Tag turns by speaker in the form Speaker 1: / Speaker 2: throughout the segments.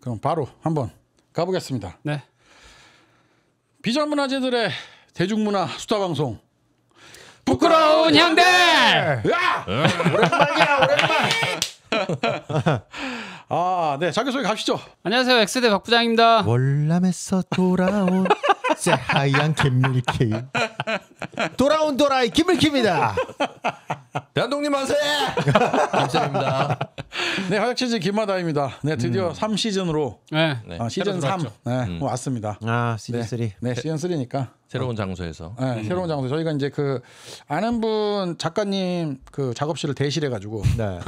Speaker 1: 그럼 바로 한번 가보겠습니다. 네. 비전문화재들의 대중문화 수다방송 부끄러운 향대. 네. 야!
Speaker 2: 오랜만이야 오랜만.
Speaker 3: 아, 네 자기소개 가시죠. 안녕하세요 엑스대 박 부장입니다.
Speaker 4: 월남에서 돌아온 새하얀 개밀케이 돌아온 돌아이 김을킵니다. 대한독립 만세!
Speaker 1: 감사합니다. 네, 하역치즈 김마다입니다. 네, 드디어 음. 삼 3시즌으로 네. 아, 시즌 새 네, 음. 뭐 왔습니다.
Speaker 5: 아 시즌 3 네, 시즌 3니까. 새로운 장소에서
Speaker 1: 네, 음. 새로운 장소. 저희가 이제 그 아는 분 작가님 그 작업실을 대실해 가지고 네.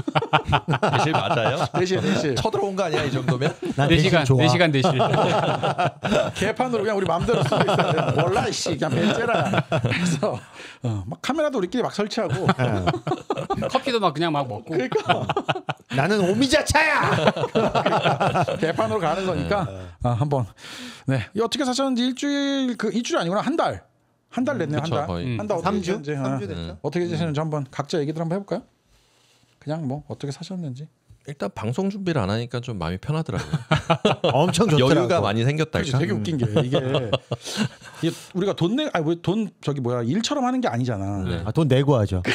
Speaker 5: 대실 맞아요? 대실 대실. 쳐들어온 거 아니야 이 정도면? 난 4시간,
Speaker 1: 좋아. 4시간 대실. 개판으로 그냥 우리 마음대로 쓰고
Speaker 3: 있어. 몰라
Speaker 1: 씨 그냥 배째라. 그래서 어, 막 카메라도 우리끼리 막 설치하고 네.
Speaker 3: 커피도 막 그냥 막 먹고. 그러니까 나는 오미자차야. 대판으로 가는 거니까 네.
Speaker 1: 아, 한번 네 어떻게 사셨는지 일주일 그 일주일 아니구나 한 달. 한 달 냈네요 한 달. 음, 한달 음, 어떻게 3주? 지냈는 3주 됐죠? 네. 어떻게 지내셨는지 음. 한번 각자 얘기들 한번 해볼까요? 그냥 뭐 어떻게 사셨는지.
Speaker 5: 일단 방송 준비를 안 하니까 좀 마음이 편하더라고요. 엄청 좋더라고. 여유가 많이 생겼달까. 되게 웃긴 게 이게, 음.
Speaker 1: 이게 우리가 돈 내, 아니 돈 저기 뭐야 일처럼 하는 게 아니잖아. 네. 아, 돈 내고 하죠.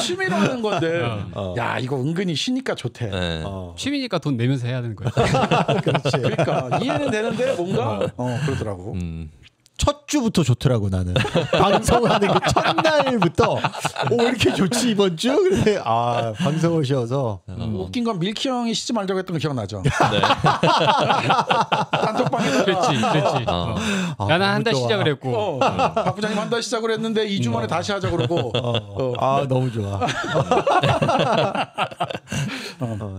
Speaker 1: 취미로 하는 건데, 어. 어. 야 이거 은근히 쉬니까 좋대. 네. 어.
Speaker 3: 취미니까 돈 내면서 해야 되는 거야. 그렇지. 그러니까 이해는 되는데 뭔가 어,
Speaker 4: 어 그러더라고. 음. 첫 주부터 좋더라고 나는
Speaker 3: 방송하는 그 첫날부터
Speaker 2: 오
Speaker 1: 이렇게 좋지
Speaker 4: 이번 주 그래 아 방송 오셔서 어. 음. 웃긴 건 밀키 형이 시집
Speaker 1: 말자고 했던 거 기억나죠? 네.
Speaker 2: 단톡방에서 그렇지 그렇지. 어.
Speaker 1: 어. 아, 나는 한달 시작을 했고 어, 어. 박 부장님 한 달 시작을 했는데 2주 만에 다시 하자 그러고
Speaker 4: 어. 아 너무 좋아.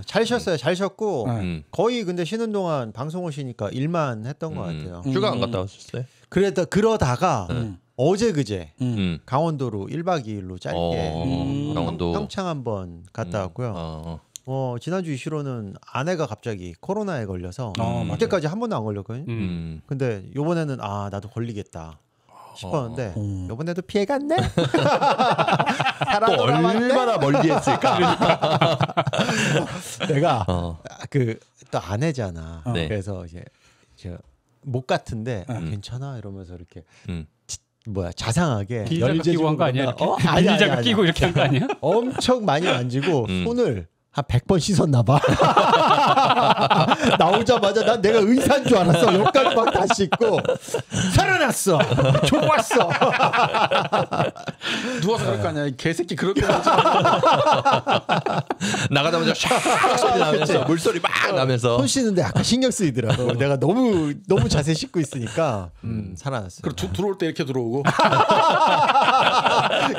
Speaker 4: 잘 쉬었어요 잘 쉬었고 네. 음. 거의 근데 쉬는 동안 방송 오시니까 일만 했던 음. 것 같아요. 휴가 안 갔다 왔었어요 음. 그러다 그러다가 네. 어제 그제 음. 음. 강원도로 1박 2일로 짧게 어, 음. 강원도. 평창 한번 갔다 음. 왔고요. 어. 어, 지난주 이슈로는 아내가 갑자기 코로나에 걸려서 어, 아, 그때까지 한 번도 안 걸렸거든요. 음. 근데 요번에는 아 나도 걸리겠다. 싶었는데 어. 이번에도 피해갔네. 어.
Speaker 2: 또 얼마나 멀리했을까. 내가
Speaker 4: 어. 아, 그또 아내잖아. 어. 네. 그래서 이제 저못 같은데 아, 괜찮아 이러면서 이렇게 음. 뭐야 자상하게 빌자 끼고 한 거 아니야? 어? 자 끼고 이렇게 한 거 아니야? 엄청 많이 만지고 음. 손을 한 100번 씻었나 봐. 나오자마자 난 내가 의사인 줄 알았어. 여기까지 막다시 씻고. 살아났어. 좋았어.
Speaker 1: 누워서 그럴 거 아니야. 개새끼 그렇게
Speaker 2: 나가자마자 샥 소리 나면서
Speaker 5: 물소리 막 나면서. 손
Speaker 4: 씻는데 아까 신경 쓰이더라고. 어. 내가 너무 너무 자세히 씻고 있으니까
Speaker 5: 음, 음 살아났어. 그럼 두, 들어올 때 이렇게 들어오고.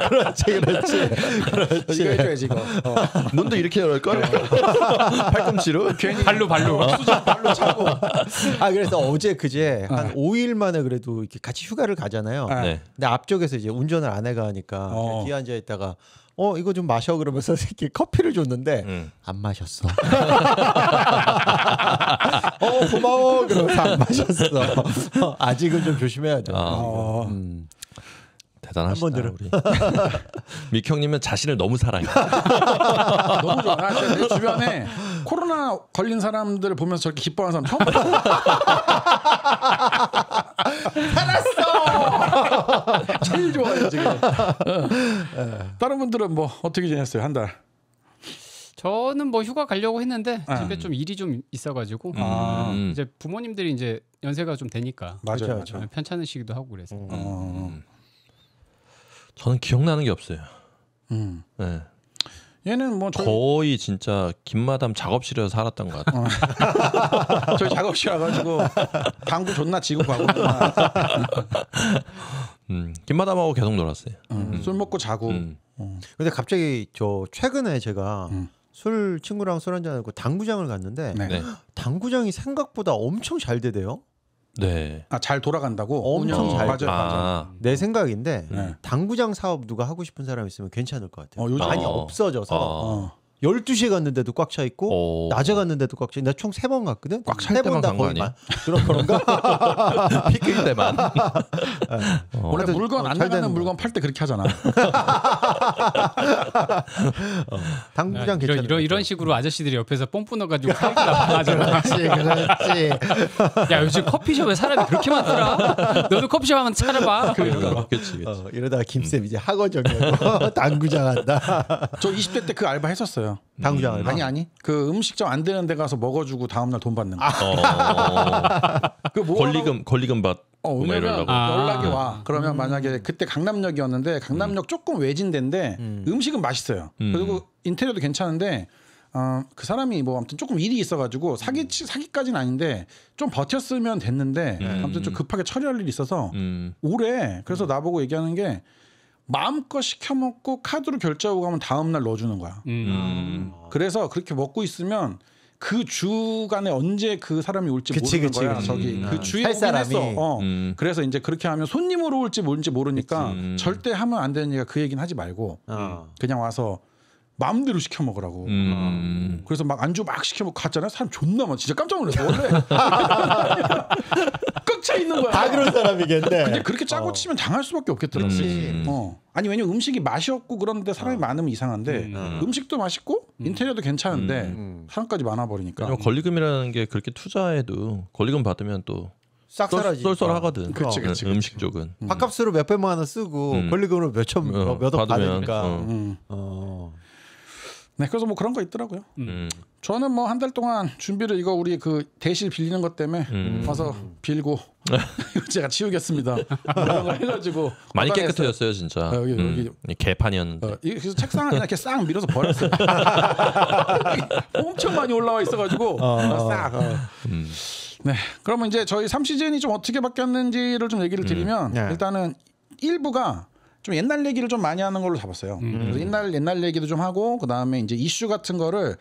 Speaker 5: 그렇지 그렇지. 그렇지. 이거 해줘야지 이거. 어. 문도 이렇게 열어 않을까요? 팔꿈치로
Speaker 3: 괜히 발로 발로 어. 수저 발로
Speaker 4: 차고. 아 그래서 어제 그제 아. 한 네. 5일 만에 그래도 이렇게 같이 휴가를 가잖아요. 아. 네. 근데 앞쪽에서 이제 운전을 안 해가 하니까 어. 뒤에 앉아 있다가 어 이거 좀 마셔 그러면서 새끼 커피를 줬는데 응. 음. 안 마셨어. 어 고마워 그러면서 안 마셨어. 어, 아직은 좀
Speaker 5: 조심해야 돼. 어. 음. 대단하시다. 번 들어. 우리. 미형님은 자신을 너무 사랑해.
Speaker 1: 너무 좋아. 아, 내 주변에 코로나 걸린 사람들을 보면서 저렇게 기뻐하는 사람 처음 봤어.
Speaker 2: 살았어. 제일 좋아요 지금.
Speaker 1: 예.
Speaker 3: 다른 분들은 뭐
Speaker 1: 어떻게 지냈어요 한 달?
Speaker 3: 저는 뭐 휴가 가려고 했는데 아. 집에 좀 일이 좀 있어가지고 음. 아. 이제 부모님들이 이제 연세가 좀 되니까 맞 맞아요. 편찮으시기도 하고 그래서 음.
Speaker 5: 음. 저는 기억나는 게 없어요. 음. 네.
Speaker 3: 얘는 뭐 저희...
Speaker 5: 거의 진짜 김마담 작업실에서 살았던 것 같아요.
Speaker 1: 어. 저희 작업실 와가지고 당구 존나 지고 가고.
Speaker 4: 음, 김마담하고 계속 놀았어요. 음, 음. 술 먹고 자고. 음. 음. 근데 갑자기 저 최근에 제가 음. 술 친구랑 술 한잔 하고 당구장을 갔는데 네. 네. 당구장이 생각보다 엄청 잘 되대요. 네. 아, 잘 돌아간다고. 엄청 어, 잘 맞아요. 맞아요. 아. 내 생각인데 네. 당구장 사업 누가 하고 싶은 사람 있으면 괜찮을 것 같아요. 어, 요즘- 많이 어. 없어져서 어. 어. 12시에 갔는데도 꽉 차 있고 오. 어. 낮에 갔는데도 꽉 차. 있고 나총 3번 갔거든. 꽉찰 때만 다거니 만. 그런 그런가? 피클 때만.
Speaker 1: 네. 어. 원래 물건 어, 안 나가는 물건
Speaker 4: 팔 때 그렇게 하잖아.
Speaker 3: 어. 당구장 이런, 이런 이런 식으로 아저씨들이 옆에서 뽐뿌 넣어 가지고 사기다 망하잖아. 그렇지. 그렇지. 야, 요즘 커피숍에 사람이 그렇게 많더라. 너도 커피숍 한번 찾아봐. 그러니까.
Speaker 2: 그러니까. 어, 그치, 그치.
Speaker 4: 이러다가 김쌤 음. 이제 학원
Speaker 3: 정리하고 당구장
Speaker 1: 한다. 저 20대 때 그 알바 했었어요. 음. 당구장 아니 아니. 그 음식점 안 되는 데 가서 먹어주고 다음날 돈 받는 거.
Speaker 2: 어.
Speaker 1: 그뭐 권리금 권리금 받. 어, 뭐왜이 어, 아. 와. 그러면 만약에 음. 그때 강남역이었는데 강남역 음. 조금 외진데인데 음. 식은 맛있어요. 음. 그리고 인테리어도 괜찮은데 어, 그 사람이 뭐 아무튼 조금 일이 있어가지고 사기 사기까지는 아닌데 좀 버텼으면 됐는데 음. 아무튼 좀 급하게 처리할 일이 있어서 음. 오래 그래서 나보고 얘기하는 게 마음껏 시켜 먹고 카드로 결제하고 가면 다음 날 넣어주는 거야. 음.
Speaker 2: 음.
Speaker 1: 아. 그래서 그렇게 먹고 있으면 그 주간에 언제 그 사람이 올지 그치, 모르는 그치, 거야. 그치. 저기 음. 그 주에 할 사람이. 어 음. 그래서 이제 그렇게 하면 손님으로 올지 모를지 모르니까 음. 절대 하면 안되니까그 얘기는 하지 말고 어. 그냥 와서 마음대로 시켜 먹으라고. 음. 그래서 막 안주 막 시켜 먹고 갔잖아요. 사람 존나 많아. 진짜 깜짝 놀랐어. 원래 꽉차 있는 거야. 다 그런 사람이겠네. 근데 그렇게 짜고 어. 치면 당할 수밖에 없겠더라고. 음. 어. 아니 왜냐면 음식이 맛이 없고 그런데 사람이 어. 많으면 이상한데 음. 음. 음. 식도 맛있고 음. 인테리어도 괜찮은데 사람까지 많아 버리니까.
Speaker 5: 권리금이라는 게 그렇게 투자해도 권리금 받으면 또 싹 사라지. 쏠쏠하거든. 그치, 그치, 음식 쪽은.
Speaker 4: 밥값으로 몇 백만 원 쓰고
Speaker 5: 권리금으로 몇천 어, 몇억 받으니까.
Speaker 1: 어.
Speaker 2: 어.
Speaker 1: 네, 그래서 뭐 그런 거 있더라고요. 음. 음. 저는 뭐 한 달 동안 준비를 이거 우리 그 대실 빌리는 것 때문에 음. 와서 빌고 제가 치우겠습니다. 이런 거 해가지고
Speaker 3: 많이
Speaker 5: 깨끗해졌어요 진짜. 아, 여기 여기 음. 개판이었는데. 어,
Speaker 1: 그래서 책상을 그냥 이렇게 싹 밀어서 버렸어요. 엄청 많이 올라와 있어가지고 어. 어. 싹. 어. 음. 네, 그러면 이제 저희 3 시즌이 좀 어떻게 바뀌었는지를 좀 얘기를 음. 드리면 네. 일단은 1부가 좀 옛날 얘기를 좀 많이 하는 걸로 잡았어요. 음. 그래서 옛날 옛날 얘기도 좀 하고 그 다음에 이제 이슈 같은 거를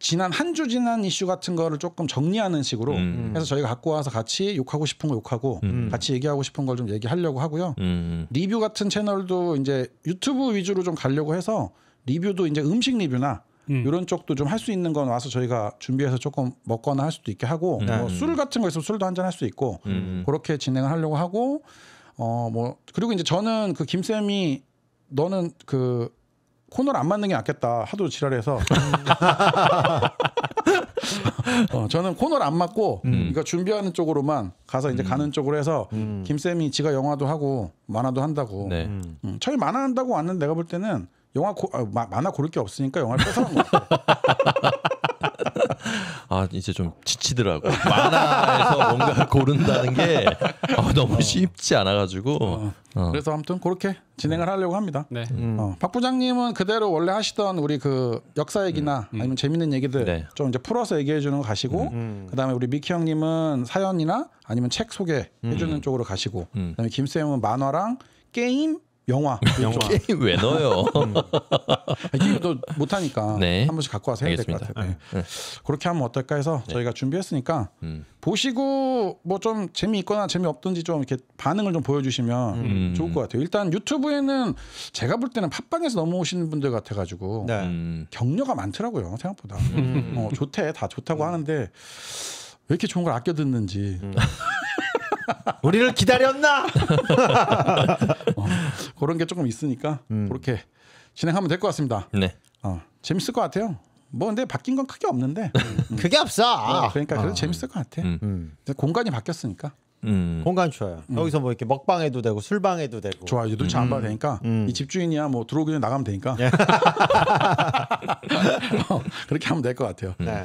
Speaker 1: 지난 한 주 지난 이슈 같은 거를 조금 정리하는 식으로 음. 해서 저희가 갖고 와서 같이 욕하고 싶은 거 욕하고 음. 음. 같이 얘기하고 싶은 걸 좀 얘기하려고 하고요. 음, 음. 리뷰 같은 채널도 이제 유튜브 위주로 좀 가려고 해서 리뷰도 이제 음식 리뷰나 음. 이런 쪽도 좀 할 수 있는 건 와서 저희가 준비해서 조금 먹거나 할 수도 있게 하고 음. 뭐술 같은 거 있으면 술도 한잔 할 수 있고 음. 그렇게 진행을 하려고 하고 어뭐 그리고 이제 저는 그 김쌤이 너는 그 코너를 안 맞는 게 낫겠다 하도 지랄해서 음. 어, 저는 코너를 안 맞고 음. 이거 준비하는 쪽으로만 가서 이제 음. 가는 쪽으로 해서 음. 김 쌤이 지가 영화도 하고 만화도 한다고 네. 음. 음. 음 저희 만화 한다고 왔는데 내가 볼 때는 영화 고, 아, 만화 고를 게 없으니까 영화를 뺏어간 거 같아요.
Speaker 5: 아 이제 좀 지치더라고 만화에서 뭔가 고른다는 게 아, 어, 너무 쉽지 않아가지고 어. 어.
Speaker 1: 그래서 아무튼 그렇게 진행을 하려고 합니다. 네. 음. 어, 음. 박 부장님은 그대로 원래 하시던 우리 그 역사 얘기나 음. 음. 아니면 재밌는 얘기들 네. 좀 이제 풀어서 얘기해 주는 거 가시고 음. 그다음에 우리 미키 형님은 사연이나 아니면 책 소개해 주는 쪽으로 가시고 그다음에 김 쌤은 만화랑 게임 영화, 영화. 게임 왜 넣어요? 음. 게임 또 못하니까 네. 한 번씩 갖고 와서 해야 될 것 같아요. 네. 네. 그렇게 하면 어떨까 해서 네. 저희가 준비했으니까 음. 보시고 뭐 좀 재미있거나 재미없든지 좀 이렇게 반응을 좀 보여주시면 음. 좋을 것 같아요. 일단 유튜브에는 제가 볼 때는 팟빵에서 넘어오시는 분들 같아가지고 네. 음. 격려가 많더라고요 생각보다. 음. 어, 좋대 다 좋다고 음. 하는데 왜 이렇게 좋은 걸 아껴 듣는지. 음. 우리를 기다렸나? 어, 그런 게 조금 있으니까 음. 그렇게 진행하면 될 것 같습니다.
Speaker 2: 네. 어,
Speaker 1: 재밌을 것 같아요. 뭐 근데 바뀐 건 크게 없는데 음. 그게 없어. 어, 그러니까 그래도 아. 재밌을 것 같아. 음. 음. 공간이 바뀌었으니까. 음. 공간 좋아요. 음. 여기서 뭐 이렇게 먹방해도 되고 술방해도 되고. 좋아요. 이제 눈치 음. 안 봐도 음. 되니까 음. 이 집주인이야 뭐 들어오기 전 나가면 되니까. 예. 어, 그렇게 하면 될 것 같아요. 네.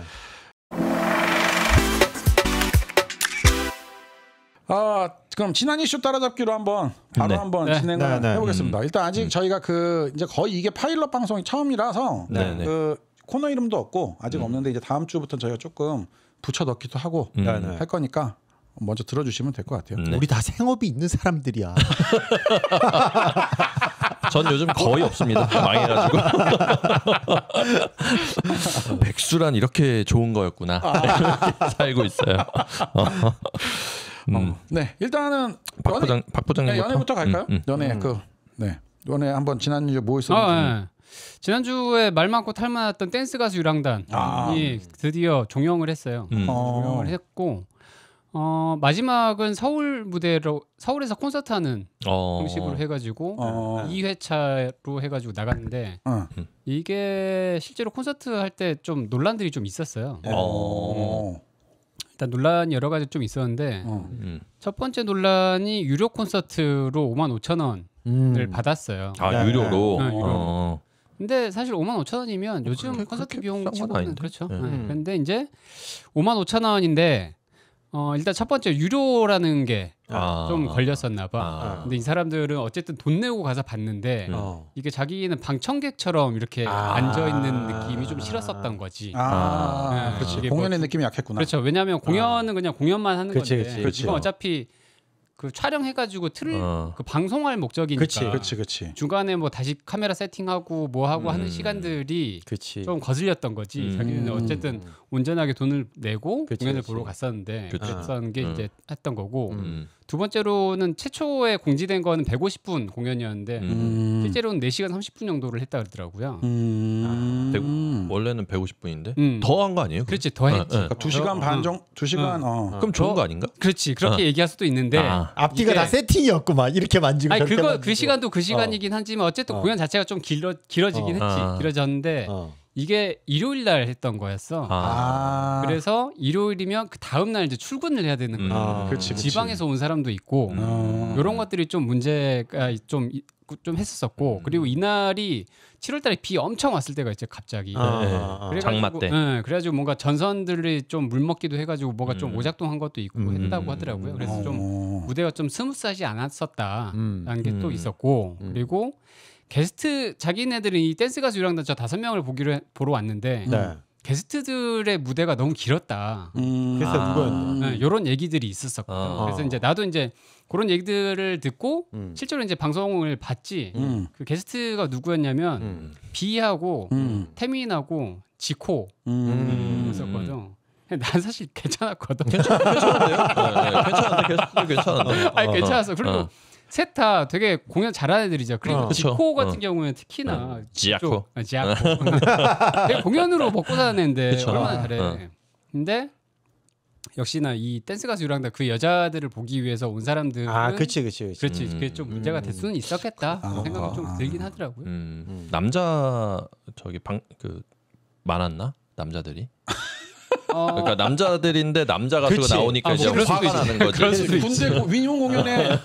Speaker 1: 아 그럼 지난 이슈 따라잡기로 한번
Speaker 2: 바로 네. 한번 네. 진행을 네. 네. 해보겠습니다. 음. 일단
Speaker 1: 아직 음. 저희가 그 이제 거의 이게 파일럿 방송이 처음이라서 네, 네. 그 코너 이름도 없고 아직 음. 없는데 이제 다음 주부터 저희가 조금 붙여 넣기도 하고 음. 할 거니까 먼저 들어주시면 될 것 같아요. 음. 우리 다 생업이
Speaker 4: 있는 사람들이야.
Speaker 5: 전 요즘 거의 없습니다. 망해가지고 백수란 이렇게 좋은 거였구나.
Speaker 1: 아. 살고 있어요.
Speaker 5: 음. 어. 네,
Speaker 1: 일단은
Speaker 3: 박 연애, 부장 박 부장님 네, 연애부터 갈까요? 음, 음. 연애 음. 그
Speaker 1: 네. 이번에 한번 지난주 에뭐 있었는지. 아, 네.
Speaker 3: 지난주에 말 많고 탈 많았던 댄스 가수 유랑단이 아. 드디어 종영을 했어요. 어. 종영을 했고 어, 마지막은 서울 무대로 서울에서 콘서트 하는 어... 형식으로 해가지고 어... 2회차로 해가지고 나갔는데 어. 이게 실제로 콘서트 할 때 좀 논란들이 좀 있었어요. 어... 어. 일단 논란 이 여러 가지 좀 있었는데 어. 음. 첫 번째 논란이 유료 콘서트로 5만 5천 원을 음. 받았어요. 아 네. 유료로. 네, 어. 유료로. 어. 근데 사실 5만 5천 원이면 뭐 요즘 그 콘서트 비용 치고는 그렇죠. 네. 네. 음. 데 이제 5만 5천 원인데 어, 일단 첫 번째 유료라는 게 아. 아. 좀 걸렸었나 봐. 아. 아. 근데 이 사람들은 어쨌든 돈 내고 가서 봤는데 음. 어. 이게 자기는 방청객처럼 이렇게 아. 앉아 있는 느낌이 좀 싫었었던 거지. 아, 아. 네. 그렇지. 공연의 뭐, 느낌이 약했구나. 그렇죠. 왜냐하면 공연은 그냥 공연만 하는 그치, 건데 그치, 그치. 이건 어차피 그 촬영해가지고 틀을 어. 그 방송할 목적이니까. 그치, 그치, 그치. 중간에 뭐 다시 카메라 세팅하고 뭐 하고 음. 하는 시간들이 그치. 좀 거슬렸던 거지. 음. 자기는 어쨌든 온전하게 돈을 내고 그치, 공연을 그치. 보러 갔었는데 그치. 갔게 음. 이제 했던 거고 음. 두 번째로는 최초에 공지된 거는 150분 공연이었는데 음. 음. 실제로는 4시간 30분 정도를 했다 그러더라고요.
Speaker 5: 음. 아. 대- 원래는 150분인데 음. 더한 거 아니에요? 그렇지 더 어, 했지. 네. 어.
Speaker 1: 그러니까 2시간 어. 반
Speaker 3: 정도 2시간 어. 그럼 좋은 거 아닌가? 그렇지 그렇게 얘기할 수도 있는데 아. 앞뒤가 이게- 다 세팅이었구만 이렇게 만지고 아니 그거 그 만지고. 시간도 그 시간이긴 하지만 어쨌든 어. 공연 자체가 좀 길어 길어지긴 어. 했지 아. 길어졌는데 어. 이게 일요일 날 했던 거였어. 아. 그래서 일요일이면 그 다음 날 이제 출근을 해야 되는 거야. 음. 아. 그치, 그치. 지방에서 온 사람도 있고 음. 이런 것들이 좀 문제가 좀 좀 했었었고 음. 그리고 이날이 7월달에 비 엄청 왔을 때가 있죠 갑자기 아. 네. 장마 때 네. 그래가지고 뭔가 전선들이 좀 물먹기도 해가지고 뭐가 좀 음. 오작동한 것도 있고 음. 했다고 하더라고요 그래서 좀 어. 무대가 좀 스무스하지 않았었다라는 음. 게또 있었고 그리고 게스트 자기네들이 댄스 가수 유랑단 저 다섯 명을 보기로 해, 보러 왔는데 네. 게스트들의 무대가 너무 길었다. 음, 그래서 누구였나? 아~ 이런 네, 얘기들이 있었었고 아~ 어. 그래서 이제 나도 이제 그런 얘기들을 듣고 음. 실제로 이제 방송을 봤지. 음. 그 게스트가 누구였냐면 음. 비하고 음. 태민하고 지코 있었거든. 음. 음. 난 사실 괜찮았거든. 괜찮, 괜찮요 네, 네, 괜찮은데 게스트도 괜찮은데. 아 괜찮았어. 어, 어. 그리고 세타 되게 공연 잘하는 애들이죠. 그리고 어, 지코 같은 어. 경우는 특히나 어. 지아코, 아, 지코 되게 공연으로 먹고 사는 애인데 그쵸. 얼마나 잘해. 어. 근데 역시나 이 댄스 가수 유랑다 그 여자들을 보기 위해서 온 사람들은 아, 그렇지, 그렇지, 그렇지. 그렇지. 음, 그게 좀 문제가 될 수는 있었겠다 음. 아, 생각이 좀 들긴 아. 하더라고요. 음. 음.
Speaker 5: 남자 저기 방그 많았나 남자들이? 그러니까 남자들인데 남자 가수가 그치. 나오니까 아, 이제 뭐 화가 나는 거지. 군대 고, 민용 공연에 어.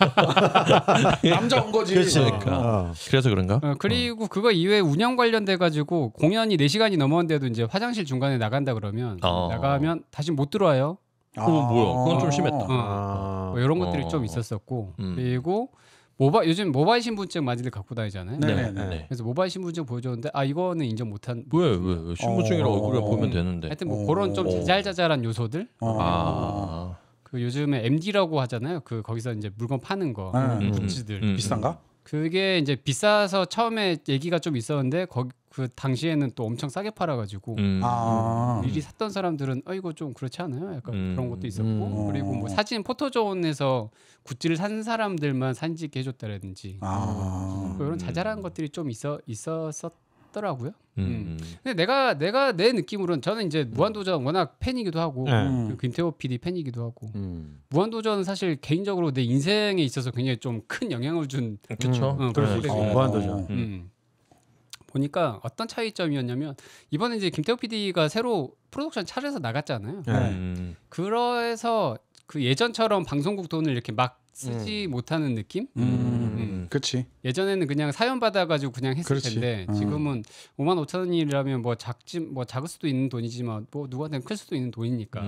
Speaker 3: 남자 온 거지. 그러니까
Speaker 5: 어. 그래서 그런가?
Speaker 3: 어, 그리고 그거 이외에 운영 관련돼 가지고 공연이 4시간이 넘었는데도 이제 화장실 중간에 나간다 그러면 어. 나가면 다시 못 들어와요. 어, 아. 뭐야? 그건 좀 아. 심했다. 아. 뭐 이런 것들이 좀 있었었고. 음. 그리고 모바 요즘 모바일 신분증 많이들 갖고 다니잖아요. 네. 네. 네, 그래서 모바일 신분증 보여줬는데 아 이거는 인정 못한. 왜 왜? 왜? 신분증이랑 어, 얼굴을 어. 보면 되는데. 하여튼 뭐 어, 그런 좀 어. 자잘자잘한 요소들.
Speaker 2: 어. 아.
Speaker 3: 그 요즘에 MD라고 하잖아요. 그 거기서 이제 물건 파는 거 네. 음, 음, 음. 굿즈들 비싼가? 그게 이제 비싸서 처음에 얘기가 좀 있었는데 거기 그 당시에는 또 엄청 싸게 팔아가지고 음. 아. 미리 샀던 사람들은 어 이거 좀 그렇지 않아요? 약간 음. 그런 것도 있었고 음. 그리고 뭐 음. 사진 포토존에서 굿즈를 산 사람들만 산지게 해줬다라든지 아. 뭐 이런 자잘한 것들이 좀 있어 있었었 같더라고요. 음. 음. 근데 내가 내가 내 느낌으로는 저는 이제 무한도전 워낙 팬이기도 하고 음. 김태호 PD 팬이기도 하고 음. 무한도전은 사실 개인적으로 내 인생에 있어서 굉장히 좀 큰 영향을 준 그렇죠. 음, 그럴 수 있어. 어, 무한도전. 음. 보니까 어떤 차이점이었냐면 이번에 이제 김태호 PD가 새로 프로덕션 차려서 나갔잖아요. 네. 네. 그래서 그 예전처럼 방송국 돈을 이렇게 막 쓰지 음. 못하는 느낌?
Speaker 1: 음. 음. 음. 그렇지.
Speaker 3: 예전에는 그냥 사연 받아가지고 그냥 했을 그렇 텐데 음. 지금은 5만 5천 원이라면 뭐 작지 뭐 작을 수도 있는 돈이지만 뭐 누구한테는 클 수도 있는 돈이니까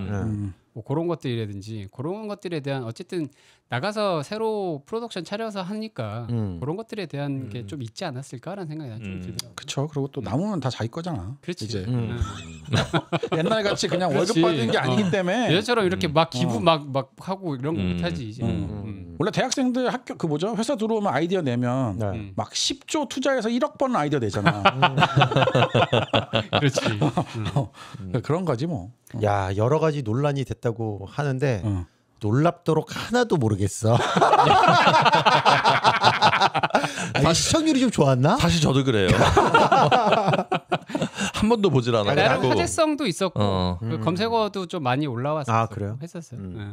Speaker 3: 뭐 그런 것들이라든지 그런 것들에 대한 어쨌든 나가서 새로 프로덕션 차려서 하니까 음. 그런 것들에 대한 음. 게좀 있지 않았을까라는 생각이 음. 좀 들더라고요. 그쵸.
Speaker 1: 그리고 또 남으면 다 자기 거잖아. 그렇지. 이제 음. 음.
Speaker 3: 옛날 같이 그냥 월급 받는 게 아니기 어. 때문에 예전처럼 이렇게 음. 막 기부 막막 어. 하고 이런 거 음. 못하지 이제.
Speaker 1: 원래 대학생들 학교 그 뭐죠 회사 들어오면 아이디어 내면 네. 막 10조 투자해서 1억 번 아이디어 내잖아.
Speaker 4: 그렇지. 어. 그러니까 그런 거지 뭐. 야 여러 가지 논란이 됐다고 하는데. 놀랍도록 하나도 모르겠어. 아니, 시청률이 좀 좋았나? 사실 저도 그래요.
Speaker 5: 한 번도 보질 않았고. 나름 화제성도 있었고 어. 음.
Speaker 3: 검색어도 좀 많이 올라왔어요. 아 그래요? 했었어요. 음. 네.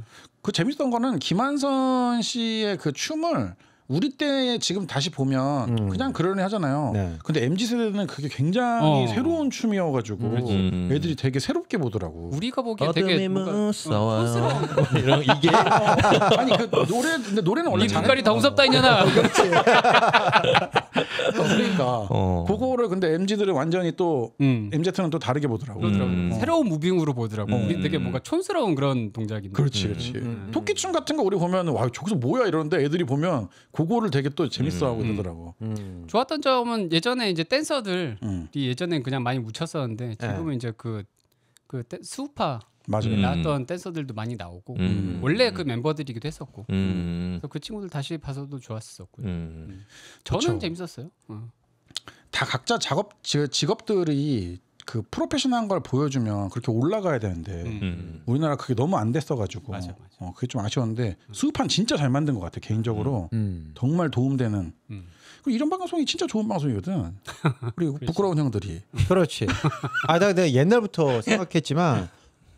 Speaker 3: 그 재밌던 거는 김한선 씨의 그
Speaker 1: 춤을 우리 때 지금 다시 보면 음. 그냥 그러려니 하잖아요. 네. 근데 MZ 세대는 그게 굉장히 어. 새로운 춤이어가지고 음. 음. 애들이 되게 새롭게 보더라고.
Speaker 3: 우리가 보기에
Speaker 1: 되게
Speaker 2: 뭔가 싸워 이런 이게 어.
Speaker 1: 아니 그 노래 근데 노래는 원래 장가리
Speaker 3: 다 우습다 이냐나그러니까
Speaker 2: 어.
Speaker 1: 그거를 근데 MZ들은 완전히 또 음. MZ는 또 다르게 보더라고. 음.
Speaker 3: 새로운 무빙으로 보더라고. 우리 되게 음. 뭔가 촌스러운 그런 동작인데. 그렇지, 그렇지. 음.
Speaker 1: 토끼춤 같은 거 우리 보면 와 저기서 뭐야 이러는데 애들이 보면 그거를 되게 또 재밌어하고 음. 음. 그러더라고.
Speaker 3: 음. 좋았던 점은 예전에 이제 댄서들이 음. 예전엔 그냥 많이 묻혔었는데 예. 지금은 네. 이제 그그 그, 그 수우파 맞 음. 나왔던 댄서들도 많이 나오고 원래 그 멤버들이기도 했었고 그래서 그 친구들 다시 봐서도 좋았었고요.
Speaker 1: 저는 그쵸.
Speaker 3: 재밌었어요. 어.
Speaker 1: 다 각자 작업 직업들이 그 프로페셔널한 걸 보여주면 그렇게 올라가야 되는데
Speaker 2: 음. 음.
Speaker 1: 우리나라 그게 너무 안 됐어가지고 맞아, 맞아. 어, 그게 좀 아쉬웠는데 수우판 진짜 잘 만든 것 같아 개인적으로 음. 음. 정말 도움되는 음. 그리고 이런 방송이 진짜 좋은 방송이거든 우리
Speaker 4: 부끄러운 형들이 그렇지 아 내가 옛날부터 생각했지만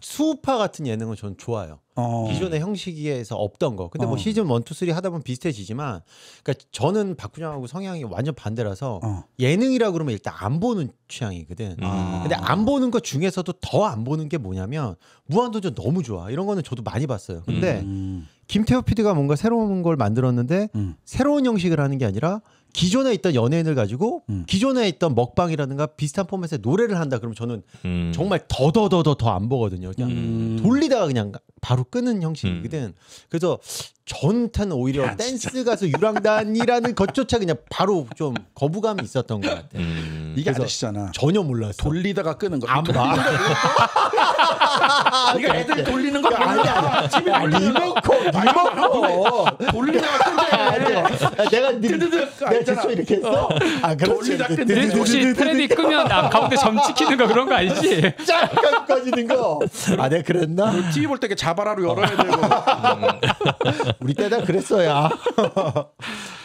Speaker 4: 수우파 같은 예능은 전 좋아요 어. 기존의 형식에서 없던 거. 근데 뭐 어. 뭐 시즌 원, 투, 쓰리 하다 보면 비슷해지지만, 그러니까 저는 박구장하고 성향이 완전 반대라서 어. 예능이라 그러면 일단 안 보는 취향이거든. 아. 근데 안 보는 것 중에서도 더 안 보는 게 뭐냐면 무한도전 너무 좋아. 이런 거는 저도 많이 봤어요. 근데 음. 김태호 PD가 뭔가 새로운 걸 만들었는데 음. 새로운 형식을 하는 게 아니라 기존에 있던 연예인을 가지고 음. 기존에 있던 먹방이라든가 비슷한 포맷의 노래를 한다 그러면 저는 음. 정말 더더더더 더 안 보거든요. 그냥 음. 돌리다가 그냥 바로 끄는 형식이거든. 음. 그래서 전탄 오히려 야, 댄스 가수 유랑단이라는 것조차 그냥 바로 좀 거부감이 있었던 것 같아요. 음. 이게 아저씨잖아. 전혀 몰랐어. 돌리다가 끄는 거. 안 아,
Speaker 1: 봐. 뭐.
Speaker 2: 네가 애들 돌리는 거 아니야. 집에 아, 리모컨 아, 리모컨 뭐 돌리다가 끈적
Speaker 4: 아, 내가 내 제소 이렇게 했어. 어. 아 그렇지. 혹시
Speaker 2: 테레비 끄면
Speaker 3: 가운데 점 찍히는 거 그런 거 아니지? 쫙 꺼지는
Speaker 2: 거.
Speaker 4: 아 내가 그랬나? 그 TV 볼때게 자바라로 열어야 되고.
Speaker 3: 음. 우리 때다
Speaker 4: 그랬어야.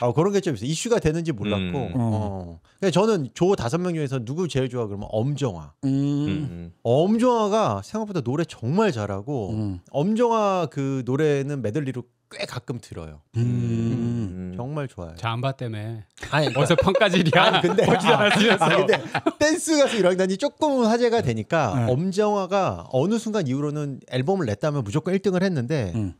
Speaker 4: 아, 그런 게 좀 있어요. 이슈가 되는지 몰랐고. 음. 어. 근데 어. 그러니까 저는 조 다섯 명 중에서 누구 제일 좋아 그러면 엄정화. 음. 음, 음. 엄정화가 생각보다 노래 정말 잘하고 음. 엄정화 그 노래는 메들리로 꽤 가끔 들어요. 음. 음
Speaker 3: 정말 좋아요. 자안바 때문에. 아니, 그까 어디서 평가질이야. 근데, 아, 아, 근데
Speaker 4: 댄스 가수 일왕단이 조금 화제가 되니까 네. 엄정화가 어느 순간 이후로는 앨범을 냈다면 무조건 1등을 했는데 음.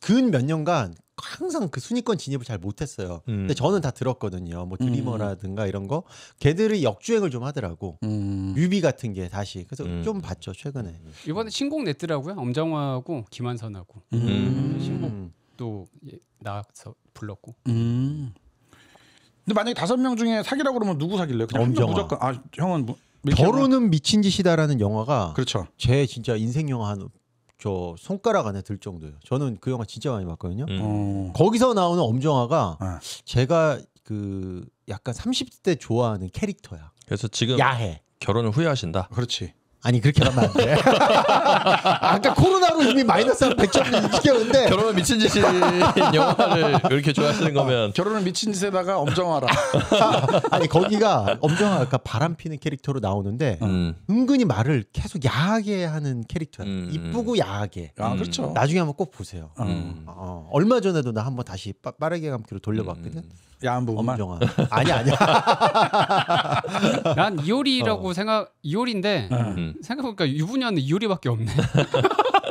Speaker 4: 근몇 년간 항상 그 순위권 진입을 잘 못했어요. 음. 근데 저는 다 들었거든요. 뭐 음. 드리머라든가 이런 거 걔들이 역주행을 좀 하더라고. 음. 뮤비 같은 게 다시 그래서 음. 좀 봤죠 최근에. 음.
Speaker 3: 이번에 신곡 냈더라고요. 엄정화하고 김한선하고 신곡도 예, 나와서 불렀고.
Speaker 4: 근데 만약에 다섯 명 중에 사귀라고 그러면 누구 사귈래요?
Speaker 3: 그냥 엄정화. 무조건
Speaker 4: 아 형은 뭐, 결혼은 미친 짓이다라는 영화가 그렇죠. 제 진짜 인생 영화 한저 손가락 안에 들 정도예요. 저는 그 영화 진짜 많이 봤거든요.
Speaker 2: 음. 어.
Speaker 4: 거기서 나오는 엄정화가 네. 제가 그 약간 30대 좋아하는 캐릭터야. 그래서
Speaker 5: 지금 야해. 결혼을 후회하신다. 그렇지. 아니 그렇게 하면 안 돼. 아까
Speaker 4: 코로나로 이미 마이너스 한 100점 시켰는데 결혼은 미친 짓인 영화를 이렇게 좋아하시는 거면 결혼은 미친 짓에다가 엄정화라. 아니 거기가 엄정화가 바람 피는 캐릭터로 나오는데 음. 은근히 말을 계속 야하게 하는 캐릭터야. 음. 음. 이쁘고 야하게. 아 음. 그렇죠. 나중에 한번 꼭 보세요. 음. 어, 얼마 전에도 나 한번 다시 빠, 빠르게
Speaker 3: 감기로 돌려봤거든. 음. 야한 부분. 엄정화. 아니 아니야. 난 이효리라고 어. 생각 이효리인데 음. 생각해보니까 유부녀는 이효리밖에 없네.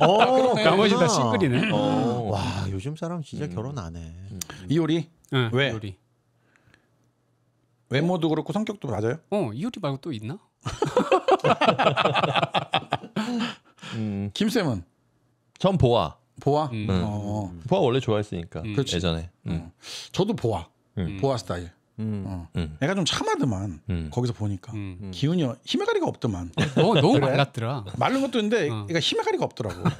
Speaker 2: 어, 나머지 다 싱글이네. 어. 어. 와
Speaker 4: 요즘 사람 진짜 음. 결혼 안 해. 음.
Speaker 1: 이효리? 네, 왜? 이효리. 외모도 그렇고 성격도 맞아요? 어 이효리
Speaker 3: 말고 또 있나?
Speaker 1: 음. 김쌤은?
Speaker 5: 전 보아. 보아? 음. 어. 음. 보아 원래 좋아했으니까 음. 예전에.
Speaker 1: 음. 어. 저도 보아. 음. 음. 보아 스타일.
Speaker 3: 음. 어. 음.
Speaker 1: 애가 좀 참하더만 음. 거기서 보니까 음. 기운이 힘의 가리가 없더만 어, 너, 너무 그래? 말랐더라 말른
Speaker 4: 것도 있는데 어. 애가 힘의 가리가 없더라고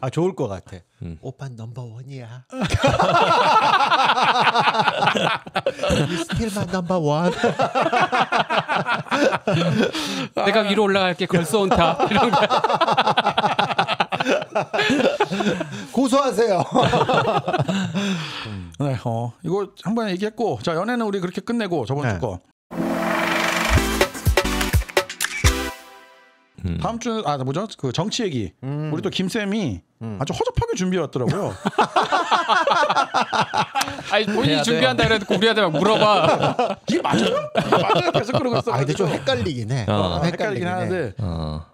Speaker 4: 아 좋을 것 같아 오빠 넘버 원이야 스틸만 넘버 원
Speaker 3: 내가 위로 올라갈게 걸스 온타
Speaker 4: 고소하세요.
Speaker 1: 네, 어, 이거 한 번 얘기했고, 자, 연애는 우리 그렇게 끝내고, 저번 네. 주 거. 음. 다음 주는 아 뭐죠 그 정치 얘기 음. 우리 또 김쌤이 음. 아주 허접하게 준비해왔더라고요
Speaker 3: 아니 본인이 준비한다 그래놓 우리한테 막 물어봐 이게 맞아요? 맞아요 계속 그러고 있어 아 근데 좀 헷갈리긴 해 어. 어 헷갈리긴, 헷갈리긴 하는데
Speaker 2: 어.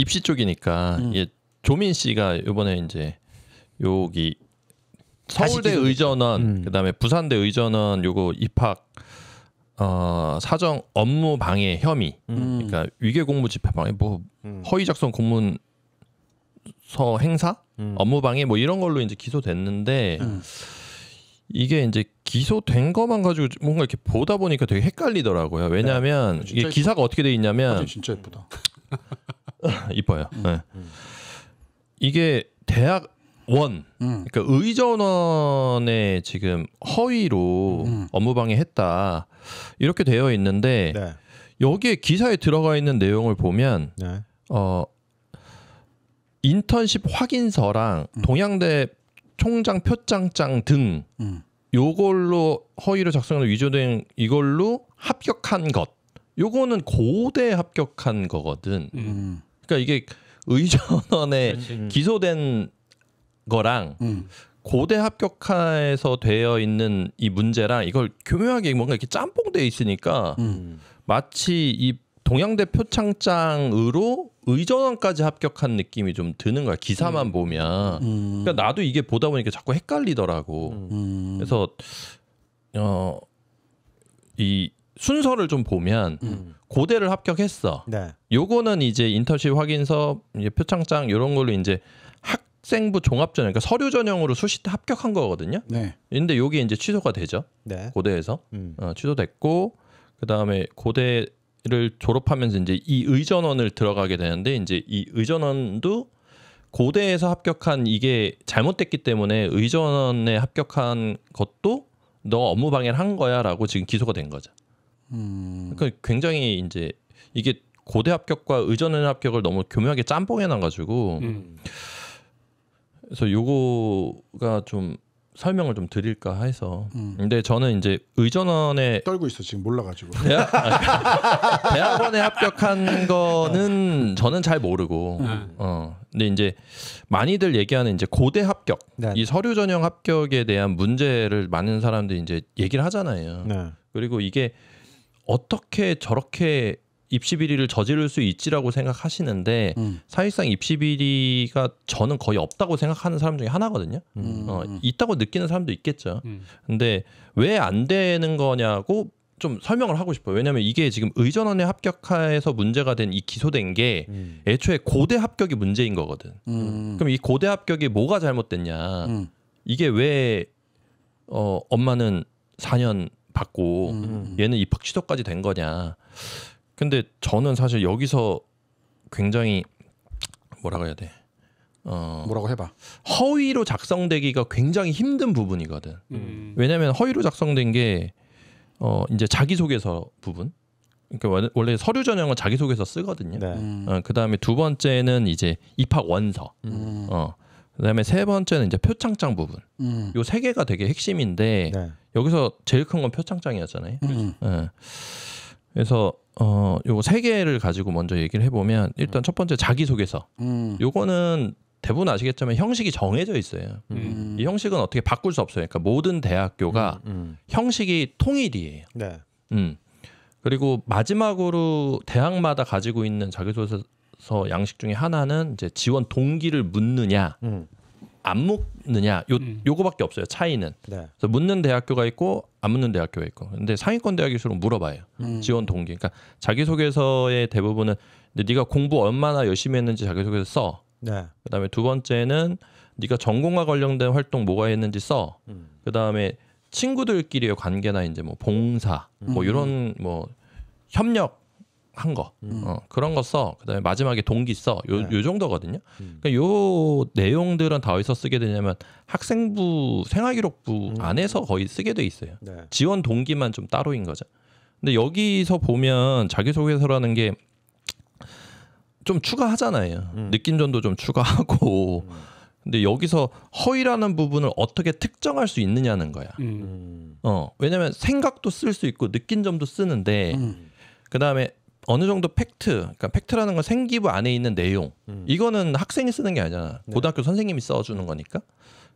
Speaker 5: 입시 쪽이니까 음. 예, 조민 씨가 이번에 이제 여기
Speaker 3: 서울대 의전원
Speaker 5: 음. 그다음에 부산대 의전원 요거 입학 어, 사정 업무 방해 혐의 음. 그러니까 위계 공무 집회 방해 뭐 음. 허위 작성 공문 서 행사 음. 업무 방해 뭐 이런 걸로 이제 기소됐는데 음. 이게 이제 기소된 것만 가지고 뭔가 이렇게 보다 보니까 되게 헷갈리더라고요. 왜냐하면 네, 이게 기사가 어떻게 돼 있냐면 아, 진짜 예쁘다. 이뻐요. 음. 네. 이게 대학 원 음. 그러니까 의전원의 지금 허위로 음. 업무방해했다 이렇게 되어 있는데 네. 여기에 기사에 들어가 있는 내용을 보면 네. 어 인턴십 확인서랑 음. 동양대 총장 표창장 등 음. 요걸로 허위로 작성한 위조된 이걸로 합격한 것 요거는 고대 합격한 거거든. 음. 그러니까 이게 의전원에 음. 기소된 거랑 음. 고대 합격하에서 되어 있는 이 문제랑 이걸 교묘하게 뭔가 이렇게 짬뽕돼 있으니까 음. 마치 이 동양대 표창장으로 의전원까지 합격한 느낌이 좀 드는 거야 기사만 음. 보면 음. 그러니까 나도 이게 보다 보니까 자꾸 헷갈리더라고 음. 음. 그래서 어이 순서를 좀 보면 음. 고대를 합격했어. 네. 요거는 이제 인턴십 확인서, 이제 표창장 이런 걸로 이제 학생부 종합 전형, 그러니까 서류 전형으로 수시 때 합격한 거거든요. 네. 근데 요게 이제 취소가 되죠. 네. 고대에서 음. 어, 취소됐고 그 다음에 고대를 졸업하면서 이제 이 의전원을 들어가게 되는데 이제 이 의전원도 고대에서 합격한 이게 잘못됐기 때문에 의전원에 합격한 것도 너 업무 방해를 한 거야라고 지금 기소가 된 거죠. 음. 그러니까 굉장히 이제 이게 고대 합격과 의전의 합격을 너무 교묘하게 짬뽕해 놔가지고 음. 그래서 요거가 좀 설명을 좀 드릴까 해서 음. 근데 저는 이제 의전원에
Speaker 1: 떨고 있어 지금 몰라가지고
Speaker 5: 대학, 대학원에 합격한 거는 음. 저는 잘 모르고 음. 어 근데 이제 많이들 얘기하는 이제 고대 합격 네. 이 서류 전형 합격에 대한 문제를 많은 사람들이 이제 얘기를 하잖아요 네. 그리고 이게 어떻게 저렇게 입시 비리를 저지를 수 있지라고 생각하시는데 음. 사실상 입시 비리가 저는 거의 없다고 생각하는 사람 중에 하나거든요. 음. 어, 음, 음. 있다고 느끼는 사람도 있겠죠. 음. 근데 왜 안 되는 거냐고 좀 설명을 하고 싶어요. 왜냐하면 이게 지금 의전원에 합격해서 문제가 된 이 기소된 게 음. 애초에 고대 합격이 문제인 거거든.
Speaker 2: 그럼
Speaker 5: 이 고대 합격이 뭐가 잘못됐냐? 이게 왜 어, 엄마는 4년 받고 음, 음, 음. 얘는 입학 취소까지 된 거냐. 근데 저는 사실 여기서 굉장히 뭐라고 해야 돼? 어 뭐라고 해봐. 허위로 작성되기가 굉장히 힘든 부분이거든. 음. 음. 왜냐하면 허위로 작성된 게 어, 이제 자기소개서 부분. 그러니까 원래 서류 전형은 자기소개서 쓰거든요. 네. 음. 어, 그 다음에 두 번째는 이제 입학 원서. 음. 어, 그 다음에 세 번째는 이제 표창장 부분. 요 세 개가 되게 핵심인데. 네. 여기서 제일 큰 건 표창장이었잖아요. 음. 네. 그래서 어 요거 세 개를 가지고 먼저 얘기를 해보면 일단 첫 번째 자기소개서. 음. 요거는 대부분 아시겠지만 형식이 정해져 있어요. 음. 음. 이 형식은 어떻게 바꿀 수 없어요. 그러니까 모든 대학교가 음, 음. 형식이 통일이에요. 네. 음. 그리고 마지막으로 대학마다 가지고 있는 자기소개서 양식 중에 하나는 이제 지원 동기를 묻느냐 음. 안 묻. 묻느냐 요 음. 요거밖에 없어요 차이는 네. 그래서 묻는 대학교가 있고 안 묻는 대학교가 있고 근데 상위권 대학일수록 물어봐요 음. 지원 동기 그러니까 자기소개서의 대부분은 근 네가 공부 얼마나 열심히 했는지 자기소개서 써 네. 그다음에 두 번째는 네가 전공과 관련된 활동 뭐가 했는지 써 음. 그다음에 친구들끼리의 관계나 이제 뭐 봉사 뭐 음. 이런 뭐 협력 한 거, 음. 어, 그런 거 써. 그다음에 마지막에 동기 써. 요, 네. 요 정도거든요. 음. 그러니까 요 내용들은 다 어디서 쓰게 되냐면 학생부 생활기록부 음. 안에서 거의 쓰게 돼 있어요. 네. 지원 동기만 좀 따로인 거죠. 근데 여기서 보면 자기소개서라는 게 좀 추가하잖아요. 음. 느낀전도 좀 추가하고. 음. 근데 여기서 허위라는 부분을 어떻게 특정할 수 있느냐는 거야.
Speaker 2: 음.
Speaker 5: 어, 왜냐면 생각도 쓸 수 있고 느낀 점도 쓰는데 음. 그다음에 어느 정도 팩트, 그러니까 팩트라는 건 생기부 안에 있는 내용. 음. 이거는 학생이 쓰는 게 아니잖아. 네. 고등학교 선생님이 써주는 거니까.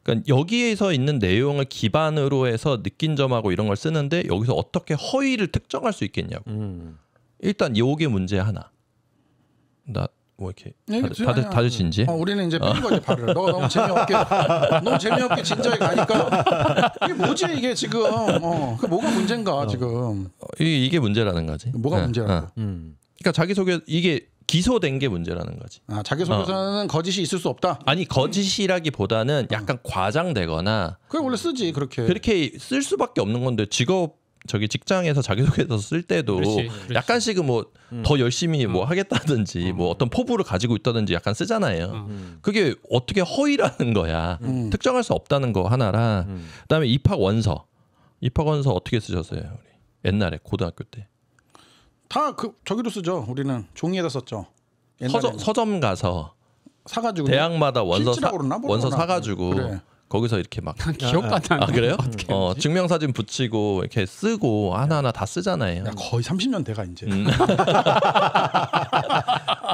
Speaker 5: 그러니까 여기에서 있는 내용을 기반으로 해서 느낀 점하고 이런 걸 쓰는데 여기서 어떻게 허위를 특정할 수 있겠냐고. 음. 일단 요게 문제 하나. 나
Speaker 1: 뭐 이렇게 네, 다들 다들, 다들 진지? 어, 우리는 이제 뺀 어. 거지 발을. 너 너무 재미없게 너무 재미없게 진지하게 가니까 이게 뭐지 이게 지금 어, 그 뭐가 문제인가 어. 지금
Speaker 5: 어, 이 이게 문제라는 거지. 뭐가 네, 문제라고? 예. 음. 그러니까 자기 소개 이게 기소된 게 문제라는 거지. 아 자기 소개서는
Speaker 1: 어. 거짓이 있을 수 없다.
Speaker 5: 아니 거짓이라기보다는 약간 과장되거나.
Speaker 1: 그게 원래 쓰지 그렇게.
Speaker 5: 그렇게 쓸 수밖에 없는 건데 직업 저기 직장에서 자기소개서 쓸 때도 그렇지, 그렇지. 약간씩은 뭐더 음. 열심히 뭐 음. 하겠다든지 음. 뭐 어떤 포부를 가지고 있다든지 약간 쓰잖아요. 음. 그게 어떻게 허위라는 거야. 음. 음. 특정할 수 없다는 거 하나라. 그다음에 입학 원서. 입학 원서 어떻게 쓰셨어요? 우리 옛날에 고등학교 때.
Speaker 1: 다 그 저기로 쓰죠. 우리는 종이에다 썼죠. 서점,
Speaker 5: 서점 가서
Speaker 1: 사가지고 대학마다 원서 사, 원서 사가지고 그래.
Speaker 5: 거기서 이렇게 막 기억도 안 나. 아 그래요? 음. 어 증명 사진 붙이고 이렇게 쓰고 하나하나 다 쓰잖아요. 야, 거의 30년 돼가 이제. 음.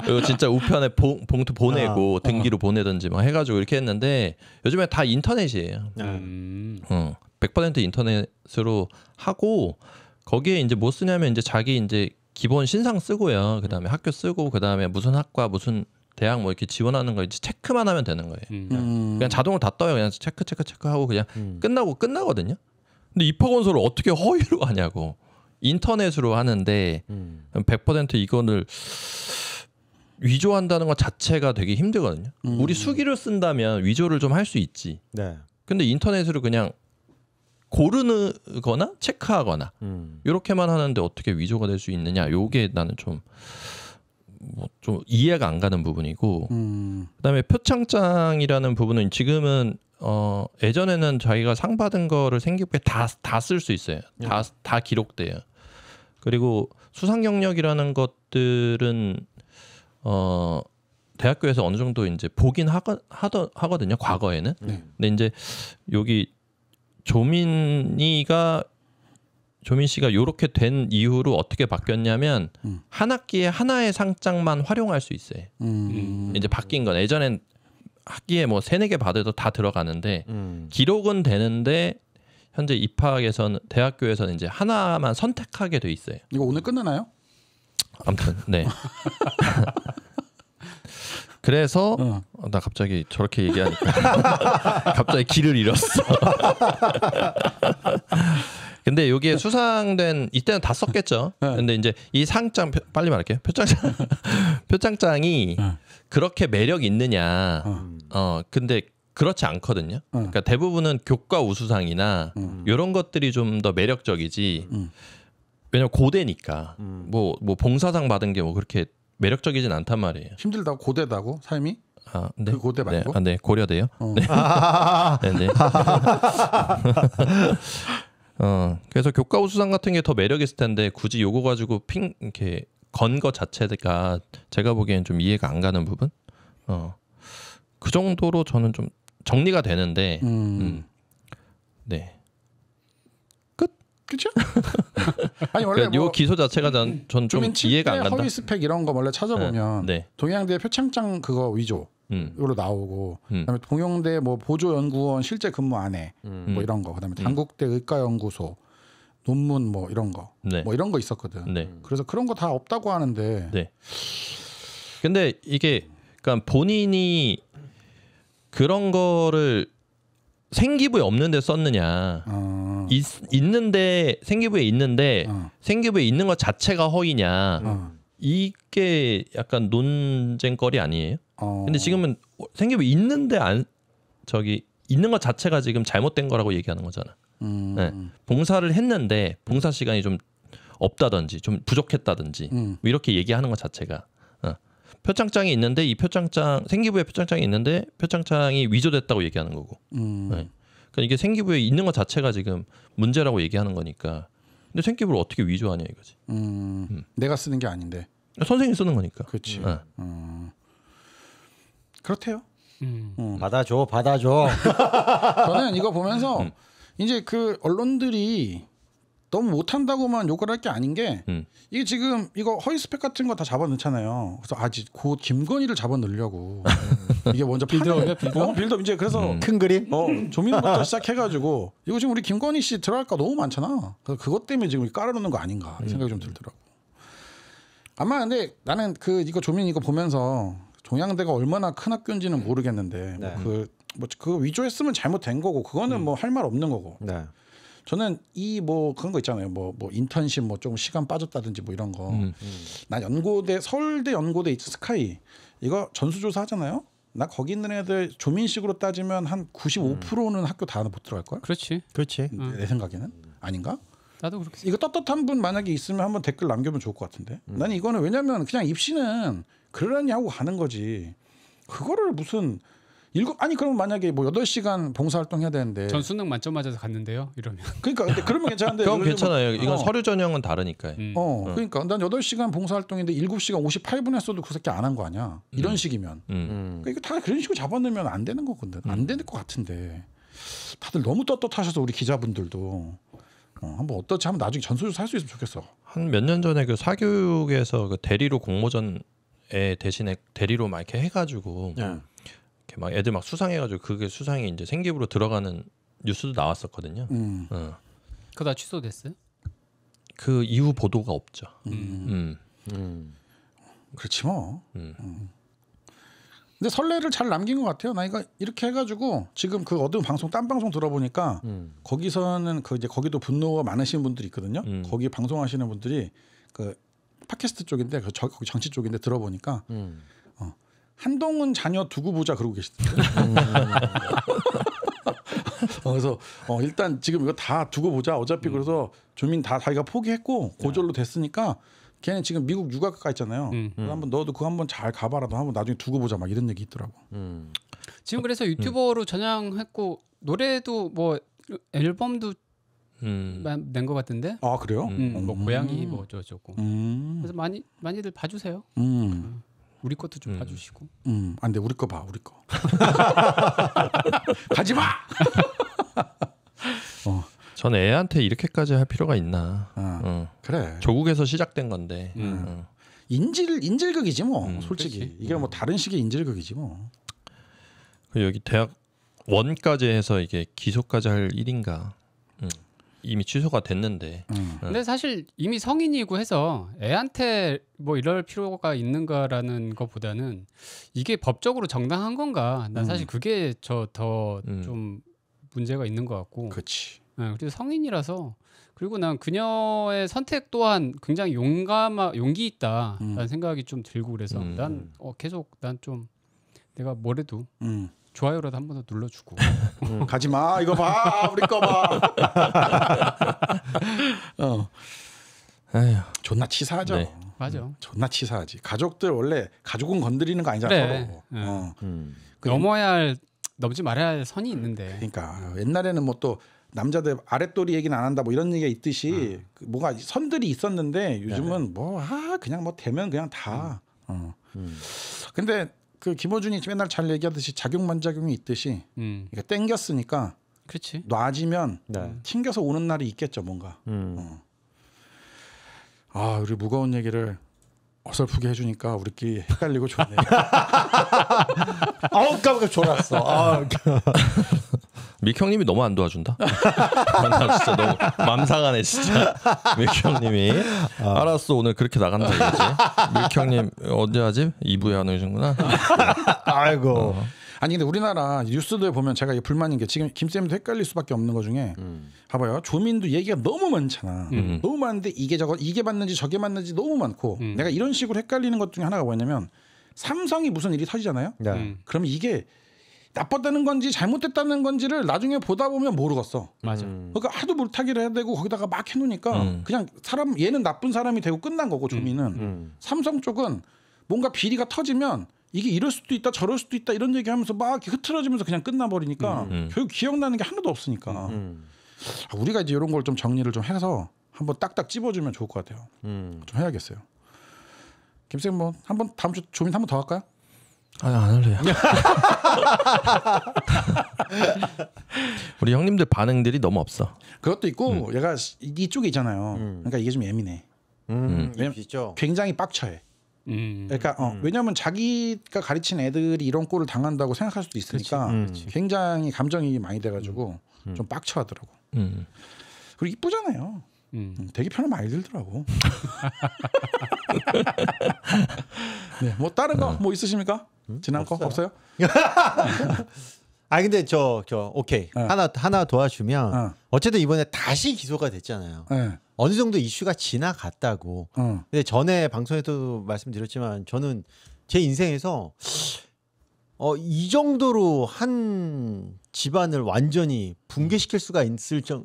Speaker 5: 그 진짜 우편에 봉, 봉투 보내고 아, 등기로 어. 보내든지 막 뭐 해가지고 이렇게 했는데 요즘에 다 인터넷이에요. 네.
Speaker 2: 음.
Speaker 5: 어, 100% 인터넷으로 하고 거기에 이제 뭐 쓰냐면 이제 자기 이제 기본 신상 쓰고요. 그다음에 학교 쓰고 그다음에 무슨 학과 무슨 대학 뭐 이렇게 지원하는 거 이제 체크만 하면 되는 거예요. 음. 그냥. 음. 그냥 자동으로 다 떠요. 그냥 체크 체크 체크하고 그냥 음. 끝나고 끝나거든요. 근데 입학 원서를 어떻게 허위로 하냐고 인터넷으로 하는데 음. 100% 이거를 위조한다는 것 자체가 되게 힘들거든요. 음. 우리 수기를 쓴다면 위조를 좀 할 수 있지. 네. 근데 인터넷으로 그냥 고르거나 체크하거나 음. 이렇게만 하는데 어떻게 위조가 될 수 있느냐 요게 나는 좀 뭐좀 이해가 안 가는 부분이고 음. 그다음에 표창장이라는 부분은 지금은 어 예전에는 자기가 상 받은 거를 생기부에 다다 쓸 수 있어요. 다다 음. 다 기록돼요. 그리고 수상 경력이라는 것들은 어 대학교에서 어느 정도 이제 보긴 하거, 하더, 하거든요 과거에는 네. 근데 이제 여기 조민이가 조민 씨가 요렇게 된 이후로 어떻게 바뀌었냐면 음. 한 학기에 하나의 상장만 활용할 수 있어요. 음. 이제 바뀐 건 예전엔 학기에 뭐 세네 개 받아도 다 들어가는데 음. 기록은 되는데 현재 입학에서는 대학교에서는 이제 하나만 선택하게 돼 있어요.
Speaker 1: 이거 오늘 끝나나요?
Speaker 5: 아무튼 네. 그래서 어. 어. 나 갑자기 저렇게 얘기하니까 갑자기 길을 잃었어. 근데 여기에 네. 수상된 이때는 다 썼겠죠. 네. 근데 이제 이 상장 빨리 말할게요. 표창장 표창장이 네. 그렇게 매력 있느냐. 어. 어 근데 그렇지 않거든요. 어. 그러니까 대부분은 교과 우수상이나 음. 이런 것들이 좀 더 매력적이지. 음. 왜냐면 고대니까 뭐뭐 음. 뭐, 뭐 봉사상 받은 게 뭐 그렇게 매력적이진 않단 말이에요. 힘들다고 고대다고 삶이? 아, 네. 그 고대 말고? 네, 아, 네. 고려대요. 어. 네. 아, 네. 네. 어, 그래서 교과우 수상 같은 게 더 매력 있을 텐데 굳이 요거 가지고 핑 이렇게 건 거 자체가 제가 보기엔 좀 이해가 안 가는 부분. 어. 그 정도로 저는 좀 정리가 되는데. 음. 음. 네. 끝.
Speaker 1: 그죠? 아니 원래 그러니까 뭐요 뭐
Speaker 5: 기소 자체가 음, 전, 전좀 이해가 안 간다. 허위
Speaker 1: 스펙 이런 거 원래 찾아보면 네. 네. 동양대 표창장 그거 위조. 으로 음. 나오고 음. 그다음에 동영대 뭐 보조 연구원 실제 근무 안에 음. 뭐 이런 거 그다음에 당국대 의과 연구소 논문 뭐 이런 거뭐 네. 뭐 이런 거 있었거든. 네. 그래서 그런 거 다 없다고 하는데.
Speaker 5: 네. 근데 이게 그니까 본인이 그런 거를 생기부에 없는데 썼느냐 어. 있, 있는데 생기부에 있는데 어. 생기부에 있는 것 자체가 허위냐 어. 이게 약간 논쟁거리 아니에요? 어. 근데 지금은 어, 생기부 있는데 안 저기 있는 것 자체가 지금 잘못된 거라고 얘기하는 거잖아. 음. 네. 봉사를 했는데 봉사 시간이 좀 없다든지 좀 부족했다든지 음. 뭐 이렇게 얘기하는 것 자체가 어. 표창장이 있는데 이 표창장 생기부에 표창장이 있는데 표창장이 위조됐다고 얘기하는 거고. 음. 네. 그러니까 이게 생기부에 있는 것 자체가 지금 문제라고 얘기하는 거니까. 근데 생기부를 어떻게
Speaker 4: 위조하냐 이거지. 음. 음.
Speaker 1: 내가 쓰는 게 아닌데. 선생님이 쓰는 거니까. 그렇지. 네. 음. 그렇대요.
Speaker 4: 음. 음. 받아줘, 받아줘.
Speaker 1: 저는 이거 보면서 음. 이제 그 언론들이 너무 못한다고만 욕을 할 게 아닌 게 음. 이게 지금 이거 허위 스펙 같은 거 다 잡아 넣잖아요. 그래서 아직 곧 김건희를 잡아 넣으려고 이게 먼저 빌드업 빌드업? 어, 빌드업 이제 그래서 음. 큰 그림 어, 조민부터 시작해가지고 이거 지금 우리 김건희 씨 들어갈 거 너무 많잖아. 그래서 그것 때문에 지금 깔아놓는 거 아닌가 음. 생각이 음. 좀 들더라고. 아마 근데 나는 그 이거 조민 이거 보면서 동양대가 얼마나 큰 학교인지는 모르겠는데 뭐 네. 뭐그 뭐 그거 위조했으면 잘못된 거고 그거는 음. 뭐할 말 없는 거고. 네. 저는 이 뭐 그런 거 있잖아요. 뭐뭐 뭐 인턴십 뭐좀 시간 빠졌다든지 뭐 이런 거. 음. 음. 나 연고대 서울대 연고대 스카이 이거 전수조사 하잖아요. 나 거기 있는 애들 조민식으로 따지면 한 95%는 음. 학교 다 못 들어갈 거야. 그렇지. 그렇지. 음, 음. 내 생각에는 아닌가?
Speaker 3: 나도 그렇게. 생 이거 떳떳한 분
Speaker 1: 만약에 있으면 한번 댓글 남겨면 좋을 것 같은데. 나는 음. 이거는 왜냐면 그냥 입시는 그러냐고 하는 거지. 그거를 무슨 일곱 아니 그럼 만약에 뭐8 시간 봉사활동 해야 되는데 전
Speaker 3: 수능 만점 맞아서 갔는데요 이러면 그러니까 근데 그러면 괜찮은데 그건 괜찮아요 뭐, 이건 어. 서류
Speaker 1: 전형은
Speaker 5: 다르니까 음. 어 음. 그러니까
Speaker 1: 난8 시간 봉사활동인데 7 시간 5 8분 했어도 그 새끼 안 한 거 아니야 이런 음. 식이면 음. 음. 그러니까 다 그런 식으로 잡아넣으면 안 되는 거거든 안 음. 되는 것 같은데 다들 너무 떳떳하셔서 우리 기자분들도 어, 한번 어떨지 한번 나중에 전수조사 할수 있으면 좋겠어 한
Speaker 5: 몇 년 전에 그 사교육에서 그 대리로 공모전 애 대신에 대리로 막 이렇게 해가지고 네. 이렇게 막 애들 막 수상해가지고 그게 수상이 이제 생기부로 들어가는 뉴스도 나왔었거든요. 음. 어.
Speaker 3: 그다 취소됐어요?
Speaker 5: 그
Speaker 1: 이후 보도가 없죠. 음. 음. 음. 그렇지 뭐. 음. 음. 근데 설레를 잘 남긴 것 같아요. 나이거 이렇게 해가지고 지금 그 어두운 방송 딴 방송 들어보니까 음. 거기서는 그 이제 거기도 분노가 많으신 분들이 있거든요. 음. 거기 방송하시는 분들이 그 팟캐스트 쪽인데 그 거기 정치 쪽인데 들어보니까
Speaker 2: 음. 어,
Speaker 1: 한동훈 자녀 두고 보자 그러고 계시던데. 음. 어, 그래서 어, 일단 지금 이거 다 두고 보자. 어차피 음. 그래서 주민다 자기가 포기했고 음. 고졸로 됐으니까 걔는 지금 미국 유학 가 있잖아요. 음. 음. 한번 너도 그거 한번 잘 가봐라도 한번 나중에 두고 보자 막 이런 얘기 있더라고. 음.
Speaker 3: 지금 그래서 유튜버로 전향했고 노래도 뭐 앨범도 음. 낸것 같은데. 아 그래요? 음, 음. 뭐 고양이 뭐 어쩌고. 음. 그래서 많이 많이들 봐주세요.
Speaker 2: 음. 음.
Speaker 3: 우리 것도 좀 봐주시고.
Speaker 1: 음, 안돼 아, 우리 거 봐, 우리 거. 가지
Speaker 5: 마. 어. 전 애한테 이렇게까지 할 필요가 있나. 어. 어.
Speaker 1: 그래. 조국에서 시작된 건데. 어. 인질 인질극이지 뭐 솔직히 그치? 이게 뭐 다른 식의 인질극이지 뭐.
Speaker 5: 그 여기 대학 원까지 해서 이게 기소까지 할 일인가. 이미 취소가 됐는데. 음. 음. 근데
Speaker 3: 사실 이미 성인이고 해서 애한테 뭐 이럴 필요가 있는가라는 것보다는 이게 법적으로 정당한 건가? 난 사실 음. 그게 저 더좀 음. 문제가 있는 것 같고. 그렇지. 네, 그리고 성인이라서 그리고 난 그녀의 선택 또한 굉장히 용감 용기 있다라는 음. 생각이 좀 들고 그래서 음. 난 어, 계속 난 좀 내가 뭐래도 음. 좋아요라도 한 번 더 눌러주고 음. 가지 마 이거 봐 우리 거 봐. 어.
Speaker 1: 에휴. 존나 치사하죠. 네. 음, 맞아. 음, 존나 치사하지. 가족들 원래 가족은 건드리는 거 아니잖아. 그래. 네. 서로.
Speaker 2: 네. 어. 음.
Speaker 1: 넘어야 할 넘지 말아야 할 선이 있는데. 그러니까 옛날에는 뭐 또 남자들 아랫도리 얘기는 안 한다 뭐 이런 얘기가 있듯이 어. 뭔가 선들이 있었는데 요즘은 네. 뭐아 그냥 뭐 되면 그냥 다.
Speaker 2: 음. 어. 음.
Speaker 1: 근데 그 김호준이 맨날 잘 얘기하듯이 작용 만작용이 있듯이 음. 그러니까 땡겼으니까 그렇지. 놔지면 네. 튕겨서 오는 날이 있겠죠 뭔가. 음. 어. 아 우리 무거운 얘기를 어설프게 해주니까 우리끼리 헷갈리고 좋네.
Speaker 4: 아우 깜깜 졸았어. 아.
Speaker 5: 미형님이 너무 안 도와준다.
Speaker 4: 나 진짜 너무 맘상하네 진짜.
Speaker 5: 미형님이 아. 알았어 오늘 그렇게 나간다 이거지. 미형님 언제 하지? 2부에 안오시구나
Speaker 1: 아이고. 어. 아니 근데 우리나라 뉴스들 보면 제가 불만인 게 지금 김쌤도 헷갈릴 수밖에 없는 거 중에 음. 봐봐요 조민도 얘기가 너무 많잖아 음. 음. 너무 많은데 이게 저거 이게 맞는지 저게 맞는지 너무 많고 음. 내가 이런 식으로 헷갈리는 것 중에 하나가 뭐냐면 삼성이 무슨 일이 터지잖아요 네. 그럼 이게 나빴다는 건지 잘못됐다는 건지를 나중에 보다 보면 모르겠어. 맞아. 음. 그러니까 하도 물타기를 해야 되고 거기다가 막 해놓으니까 음. 그냥 사람 얘는 나쁜 사람이 되고 끝난 거고 조민은 음. 음. 삼성 쪽은 뭔가 비리가 터지면 이게 이럴 수도 있다 저럴 수도 있다 이런 얘기하면서 막 흐트러지면서 그냥 끝나버리니까 음. 결국 기억나는 게 하나도 없으니까 아, 우리가 이제 이런 걸 좀 정리를 좀 해서 한번 딱딱 찝어주면 좋을 것 같아요. 좀 해야겠어요. 김쌤 뭐 한번 다음 주 조민 한 번 더 할까요? 아니 안 할래요. 우리
Speaker 5: 형님들 반응들이 너무 없어.
Speaker 1: 그것도 있고 음. 얘가 이쪽에 있잖아요. 음. 그러니까 이게 좀 예민해. 음. 음. 음 굉장히 빡쳐해. 음. 그러니까 어, 왜냐하면 자기가 가르친 애들이 이런 꼴을 당한다고 생각할 수도 있으니까 그치, 굉장히 감정이 많이 돼가지고 좀 빡쳐하더라고. 그리고 이쁘잖아요. 음. 되게 편한말 알들더라고.
Speaker 4: 네, 뭐 다른 거뭐 네. 있으십니까? 음? 지난 없어요. 거 없어요? 아 근데 저저 저, 오케이 네. 하나 하나 도와주면 어. 어쨌든 이번에 다시 기소가 됐잖아요. 네. 어느 정도 이슈가 지나갔다고. 어. 근데 전에 방송에서도 말씀드렸지만 저는 제 인생에서 어, 이 정도로 한 집안을 완전히 붕괴시킬 수가 있을 정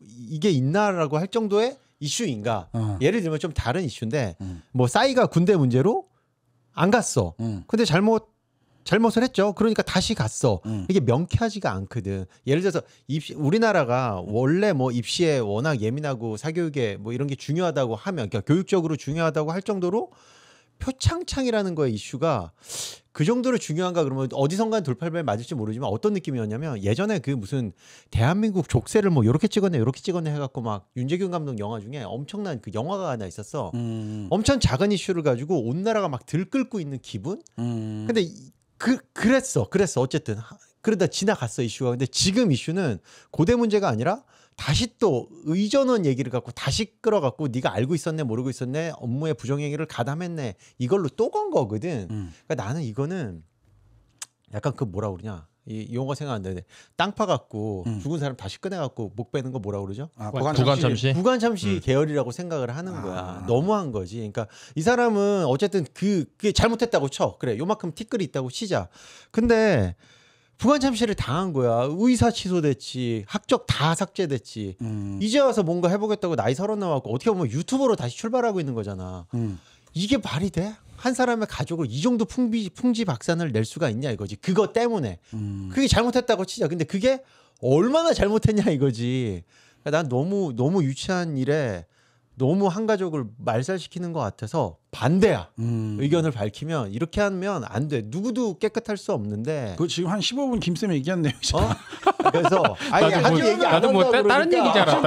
Speaker 4: 이게 이 있나라고 할 정도의 이슈인가. 어. 예를 들면 좀 다른 이슈인데 음. 뭐 싸이가 군대 문제로 안 갔어. 음. 근데 잘못 잘못을 했죠. 그러니까 다시 갔어. 음. 이게 명쾌하지가 않거든. 예를 들어서 입시 우리나라가 원래 뭐 입시에 워낙 예민하고 사교육에 뭐 이런 게 중요하다고 하면 그러니까 교육적으로 중요하다고 할 정도로 표창창이라는 거의 이슈가 그 정도로 중요한가 그러면 어디선가 돌팔배 맞을지 모르지만 어떤 느낌이었냐면 예전에 그 무슨 대한민국 족쇄를 뭐 요렇게 찍었네 요렇게 찍었네 해갖고 막 윤재균 감독 영화 중에 엄청난 그 영화가 하나 있었어 음. 엄청 작은 이슈를 가지고 온 나라가 막 들끓고 있는 기분 음. 근데 그 그랬어 그랬어 어쨌든 그러다 지나갔어 이슈가 근데 지금 이슈는 고대 문제가 아니라 다시 또 의전원 얘기를 갖고 다시 끌어갖고 네가 알고 있었네 모르고 있었네 업무에 부정행위를 가담했네 이걸로 또 건 거거든. 음. 그러니까 나는 이거는 약간 그 뭐라 그러냐 이용어 생각 안 나는데 땅 파갖고 음. 죽은 사람 다시 꺼내갖고 목 빼는 거 뭐라 그러죠? 아, 구간, 잠시 구간 참시 음. 계열이라고 생각을 하는 아. 거야. 아. 너무한 거지. 그러니까 이 사람은 어쨌든 그 그게 잘못했다고 쳐. 그래 요만큼 티끌이 있다고 치자. 근데 부관 참시를 당한 거야. 의사 취소됐지, 학적 다 삭제됐지. 음. 이제 와서 뭔가 해보겠다고 나이 서른 나왔고 어떻게 보면 유튜버로 다시 출발하고 있는 거잖아. 음. 이게 말이 돼? 한 사람의 가족을 이 정도 풍비, 풍지박산을 낼 수가 있냐 이거지. 그거 때문에 음. 그게 잘못했다고 치자. 근데 그게 얼마나 잘못했냐 이거지. 그러니까 난 너무 너무 유치한 일에 너무 한 가족을 말살시키는 것 같아서 반대야 음. 의견을 밝히면 이렇게 하면 안 돼 누구도 깨끗할 수 없는데 그 지금 한 15분 김쌤 얘기한 내용이잖아 어? 그래서 아니 나도 뭐, 얘기 안 나도 뭐 따, 다른 얘기 줄알다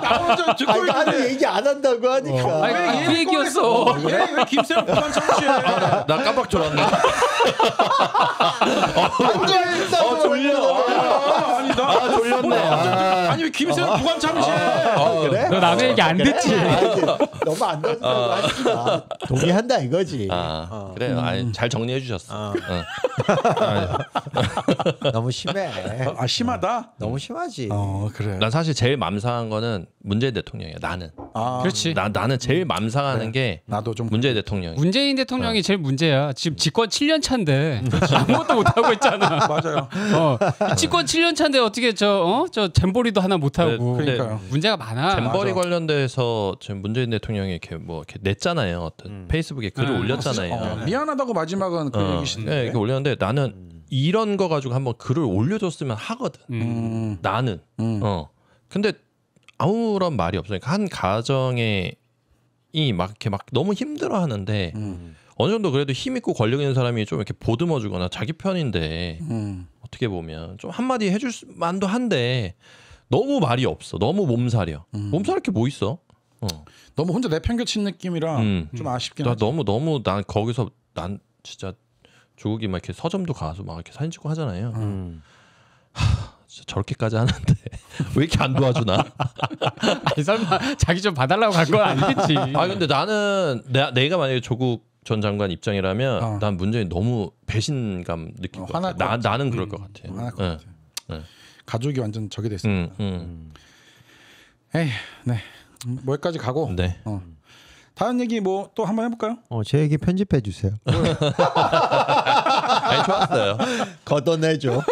Speaker 3: 나도 듣고 아니, 얘기
Speaker 4: 안 한다고
Speaker 3: 하니까 어. 아니, 아 얘기였어 그왜 김쌤 그만 청취해 나 깜빡 졸았네 안졸 졸려
Speaker 2: 돌렸네. 아, 아, 아, 아. 아니 왜 김세현 부보 참으시? 너 남의 얘기 안 듣지. 그
Speaker 5: 너무 안 듣는다고 동의한다 이거지. 아, 어. 그래. 음. 아니, 잘 정리해 주셨어. 어. 너무 심해. 아 심하다? 너무
Speaker 4: 심하지. 어 그래.
Speaker 5: 난 사실 제일 맘상한 거는 문재인 대통령이야 나는. 아, 그렇지. 나 나는 제일 맘상하는 네.
Speaker 3: 게 나도 좀 문재인 대통령이. 문재인 대통령이 어. 제일 문제야. 지금 집권 7년 차인데 아무것도 못 하고 있잖아. 맞아요. 어, 집권 7년 차인데 어떻게 저어저 어? 잼버리도 하나 못 하고. 네, 그러니까요. 문제가 많아. 잼버리
Speaker 5: 관련돼서 지금 문재인 대통령이 이렇게 뭐 이렇게 냈잖아요. 어떤 음. 페이스북에 글을 네. 올렸잖아요. 어,
Speaker 3: 미안하다고 마지막은 그
Speaker 5: 어, 얘기신데. 네, 이렇게 올렸는데 나는 음. 이런 거 가지고 한번 글을 올려줬으면 하거든. 음. 음. 나는. 음. 어. 근데 아무런 말이 없으니까 그러니까 한 가정에 이 막 이렇게 막 너무 힘들어 하는데 음. 어느 정도 그래도 힘 있고 권력 있는 사람이 좀 이렇게 보듬어 주거나 자기 편인데 음. 어떻게 보면 좀 한마디 해줄 만도 한데 너무 말이 없어 너무 몸살이야 음. 몸살 이렇게 뭐 있어 어. 너무
Speaker 1: 혼자 내팽겨친 느낌이라 음. 좀 아쉽긴 나 하지.
Speaker 5: 너무 너무 난 거기서 난 진짜 조국이 막 이렇게 서점도 가서 막 이렇게 사진 찍고 하잖아요 음. 하, 저렇게까지 하는데 왜 이렇게 안 도와주나?
Speaker 3: 아니 설마 자기 좀 봐달라고 갈건 아니겠지.
Speaker 5: 아 근데 나는 내, 내가 만약에 조국 전 장관 입장이라면 어. 난 문재인 너무 배신감 느낀 어, 것 같아. 나, 같 나는 그럴 음, 것 같아. 음, 화날 것 네. 같아. 네. 가족이
Speaker 4: 완전 적이 됐습니다. 음, 음, 음. 에이, 네. 뭐 여기까지 가고. 네. 어.
Speaker 1: 다른 얘기 뭐 또 한번 해볼까요?
Speaker 4: 어, 제 얘기 편집해 주세요.
Speaker 5: 아니 좋았어요.
Speaker 4: 걷어내죠.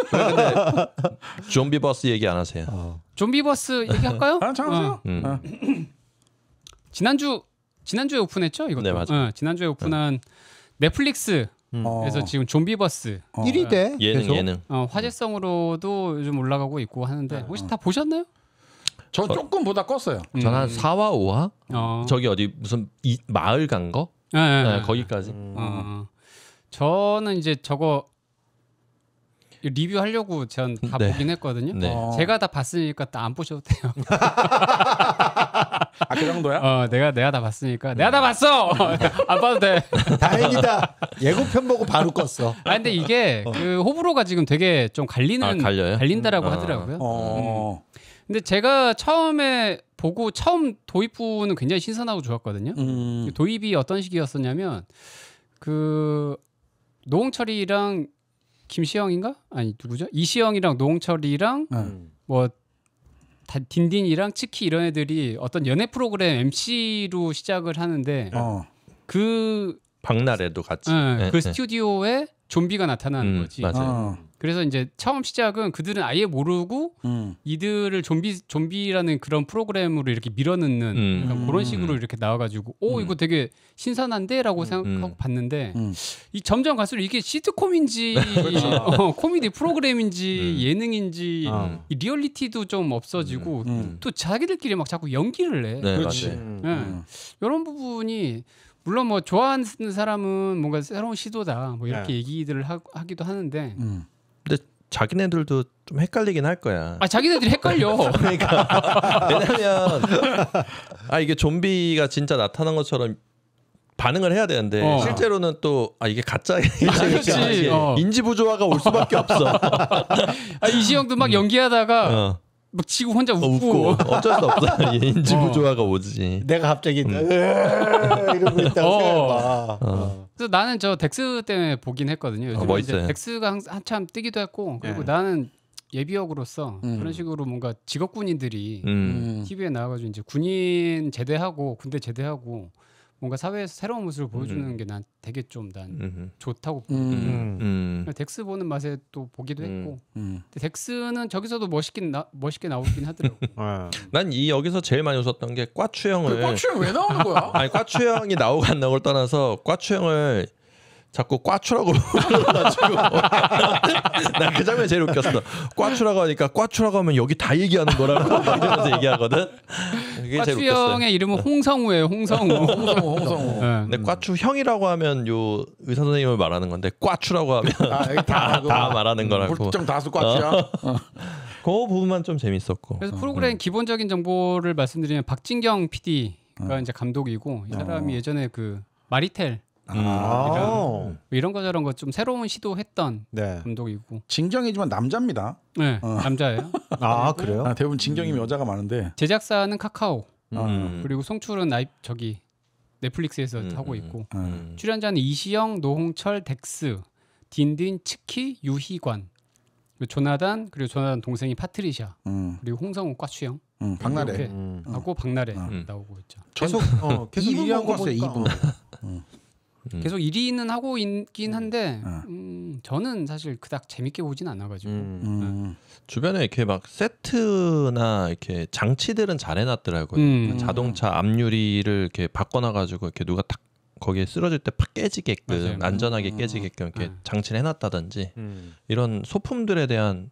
Speaker 5: 좀비 버스
Speaker 3: 얘기 안 하세요. 어. 좀비 버스 얘기할까요? 아, 잠깐만요. 어. 음. 어. 지난주 지난주에 오픈했죠? 이거. 네, 맞아요. 어, 지난주에 오픈한 넷플릭스 음. 음. 그래서 어. 지금 좀비버스 1위대 예능 계속? 예능 어, 화제성으로도 요즘 올라가고 있고 하는데 네. 혹시 다 보셨나요? 저 조금 보다 껐어요. 음. 전한 4화 5화? 어.
Speaker 5: 저기 어디 무슨 이, 마을 간 거? 예, 예, 예. 네, 거기까지. 어.
Speaker 3: 저는 이제 저거 리뷰하려고 전다 네. 보긴 했거든요. 네. 어. 제가 다 봤으니까 다안 보셔도 돼요. 아, 그 정도야? 어, 내가 내가 다 봤으니까 내가 다 봤어. 안 봐도 돼. 다행이다. 예고편 보고 바로 껐어. 아 근데 이게 어. 그 호불호가 지금 되게 좀 갈리는 아, 갈린다라고 음. 아. 하더라고요. 어. 음. 근데 제가 처음에 보고 처음 도입부는 굉장히 신선하고 좋았거든요. 음. 도입이 어떤 식이었었냐면 그 노홍철이랑 김시영인가? 아니 누구죠? 이시영이랑 노홍철이랑 네. 음. 뭐 다, 딘딘이랑 치키 이런 애들이 어떤 연애 프로그램 MC로 시작을 하는데 어. 그
Speaker 5: 박나래도 같이 응, 네, 네, 그 네.
Speaker 3: 스튜디오에 좀비가 나타나는 음, 거지. 맞아요. 어. 그래서 이제 처음 시작은 그들은 아예 모르고 음. 이들을 좀비 좀비라는 그런 프로그램으로 이렇게 밀어넣는 음. 그러니까 그런 식으로 음. 이렇게 나와가지고 오 음. 이거 되게 신선한데라고 음. 생각하고 봤는데 이 점점 갈수록 이게 시트콤인지 그렇죠. 어, 코미디 프로그램인지 예능인지 아. 이 리얼리티도 좀 없어지고 또 자기들끼리 막 자꾸 연기를 해. 네, 그렇지. 이런 부분이 물론 뭐 좋아하는 사람은 뭔가 새로운 시도다 뭐 이렇게 네. 얘기들을 하, 기도 하는데 음.
Speaker 5: 자기네들도 좀 헷갈리긴 할 거야. 아 자기네들이 헷갈려.
Speaker 3: 그러니까 왜냐면
Speaker 5: 아 이게 좀비가 진짜 나타난 것처럼 반응을 해야 되는데 어. 실제로는 또 아 이게 가짜 아, 그렇지.
Speaker 3: 어. 인지 부조화가 올 수밖에 없어. 아 이시영도 막 연기하다가 어. 막 지구 혼자 어, 웃고. 어, 쩔수 없어 인지 부조화가 오지. 내가 갑자기 음. 이러고 있다고 어. 생각해 봐. 어. 그래서 나는 저 덱스 때문에 보긴 했거든요. 아, 요즘 어, 이제 덱스가 한, 한참 뜨기도 했고 그리고 예. 나는 예비역으로서 음. 그런 식으로 뭔가 직업 군인들이 음. TV에 나와가지고 이제 군인 제대하고 군대 제대하고 뭔가 사회에서 새로운 모습을 보여주는 음. 게난 되게 좀 난 좋다고 음. 보거든요. 음. 음. 덱스 보는 맛에 또 보기도 했고 덱스는 저기서도 멋있긴 나, 멋있게 나오긴 하더라고.
Speaker 5: 아. 난이 여기서 제일 많이 웃었던 게 꽈추형을 그 꽈추형 왜 나오는 거야? 아니 꽈추형이 나오고 안 나오고 떠나서 꽈추형을 자꾸 꽈추라고 나그 장면 제일 웃겼어 꽈추라고 하니까 꽈추라고 하면 여기 다 얘기하는 거라고 서 얘기하거든 꽈추 형의
Speaker 3: 이름은 홍성우예요 홍성우 홍성우 홍성우 네.
Speaker 5: 근데 꽈추 형이라고 하면 요 의사 선생님을 말하는 건데 꽈추라고 하면
Speaker 3: 아, 다, 다, 말하는 거라고 물정 음, 다수 꽈추야 어?
Speaker 1: 그 부분만
Speaker 5: 좀 재밌었고 그래서 어. 프로그램
Speaker 3: 어. 기본적인 정보를 말씀드리면 박진경 PD가 어. 음. 이제 감독이고 이 어. 사람이 예전에 그 마리텔 음, 아~ 이런 음. 거 저런 거 좀 새로운 시도했던 네. 감독이고 진경이지만 남자입니다. 네, 어. 남자예요. 아 그래요? 아, 대부분 진경이면 음. 여자가 많은데 제작사는 카카오 음. 음. 그리고 송출은 나이 저기 넷플릭스에서 음, 하고 있고 출연자는 이시영, 노홍철, 덱스, 딘딘, 치키, 유희관, 그리고 조나단 그리고 조나단 동생이 파트리샤 그리고 홍성우, 꽈추영 음, 박나래 하고 박나래 나오고 있죠. 계속 어, 계속 2분
Speaker 2: 2분.
Speaker 3: 음. 계속 1위는 하고 있긴 음. 한데 네. 음, 저는 사실 그닥 재밌게 보진 않아가지고 음. 음. 네.
Speaker 5: 주변에 이렇게 막 세트나 이렇게 장치들은 잘 해놨더라고요. 음. 그러니까 자동차 앞유리를 이렇게 바꿔놔가지고 이렇게 누가 탁 거기에 쓰러질 때 팍 깨지게끔 맞아요. 안전하게 깨지게끔 이렇게 네. 장치를 해놨다든지 이런 소품들에 대한